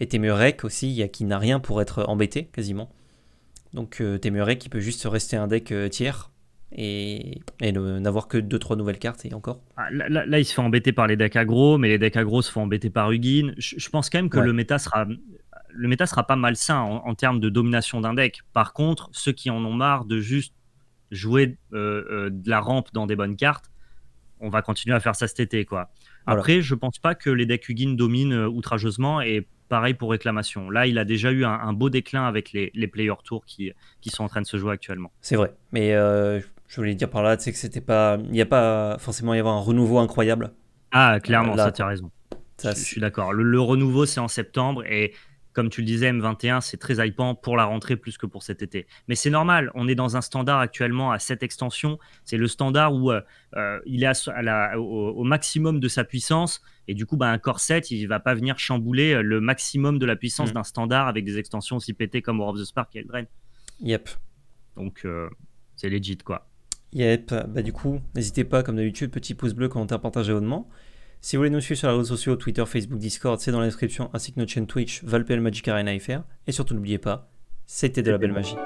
Et Temurek aussi, il y a, qui n'a rien pour être embêté quasiment. Donc Temurek qui peut juste rester un deck tiers et, n'avoir que 2-3 nouvelles cartes et encore. Ah, là, il se fait embêter par les decks aggro, mais les decks aggro se font embêter par Ugin. Je, pense quand même que le méta sera le méta sera pas malsain en, termes de domination d'un deck. Par contre, ceux qui en ont marre de juste jouer euh, euh, de la rampe dans des bonnes cartes, on va continuer à faire ça cet été. Quoi. Après, je pense pas que les decks Ugin dominent euh, outrageusement et pareil pour réclamation. Là, il a déjà eu un, beau déclin avec les, les player tours qui, qui sont en train de se jouer actuellement. C'est vrai, mais euh, je voulais dire par là, c'est que c'était pas, il n'y a pas forcément y avoir un renouveau incroyable. Ah, clairement, ça, tu as raison. je, suis d'accord. Le, renouveau, c'est en septembre et comme tu le disais, M21, c'est très hypant pour la rentrée plus que pour cet été. Mais c'est normal, on est dans un standard actuellement à cette extension. C'est le standard où euh, euh, il est au, maximum de sa puissance. Et du coup, bah, un Corset il ne va pas venir chambouler euh, le maximum de la puissance mm. d'un standard avec des extensions aussi pétées comme War of the Spark et Eldraine. Yep. Donc, c'est legit, quoi. Yep, bah du coup, n'hésitez pas, comme d'habitude, petit pouce bleu, commentaire, partage, abonnement. Si vous voulez nous suivre sur les réseaux sociaux, Twitter, Facebook, Discord, c'est dans la description, ainsi que notre chaîne Twitch, Valpel Magic Arena FR. Et surtout, n'oubliez pas, c'était de la belle magie.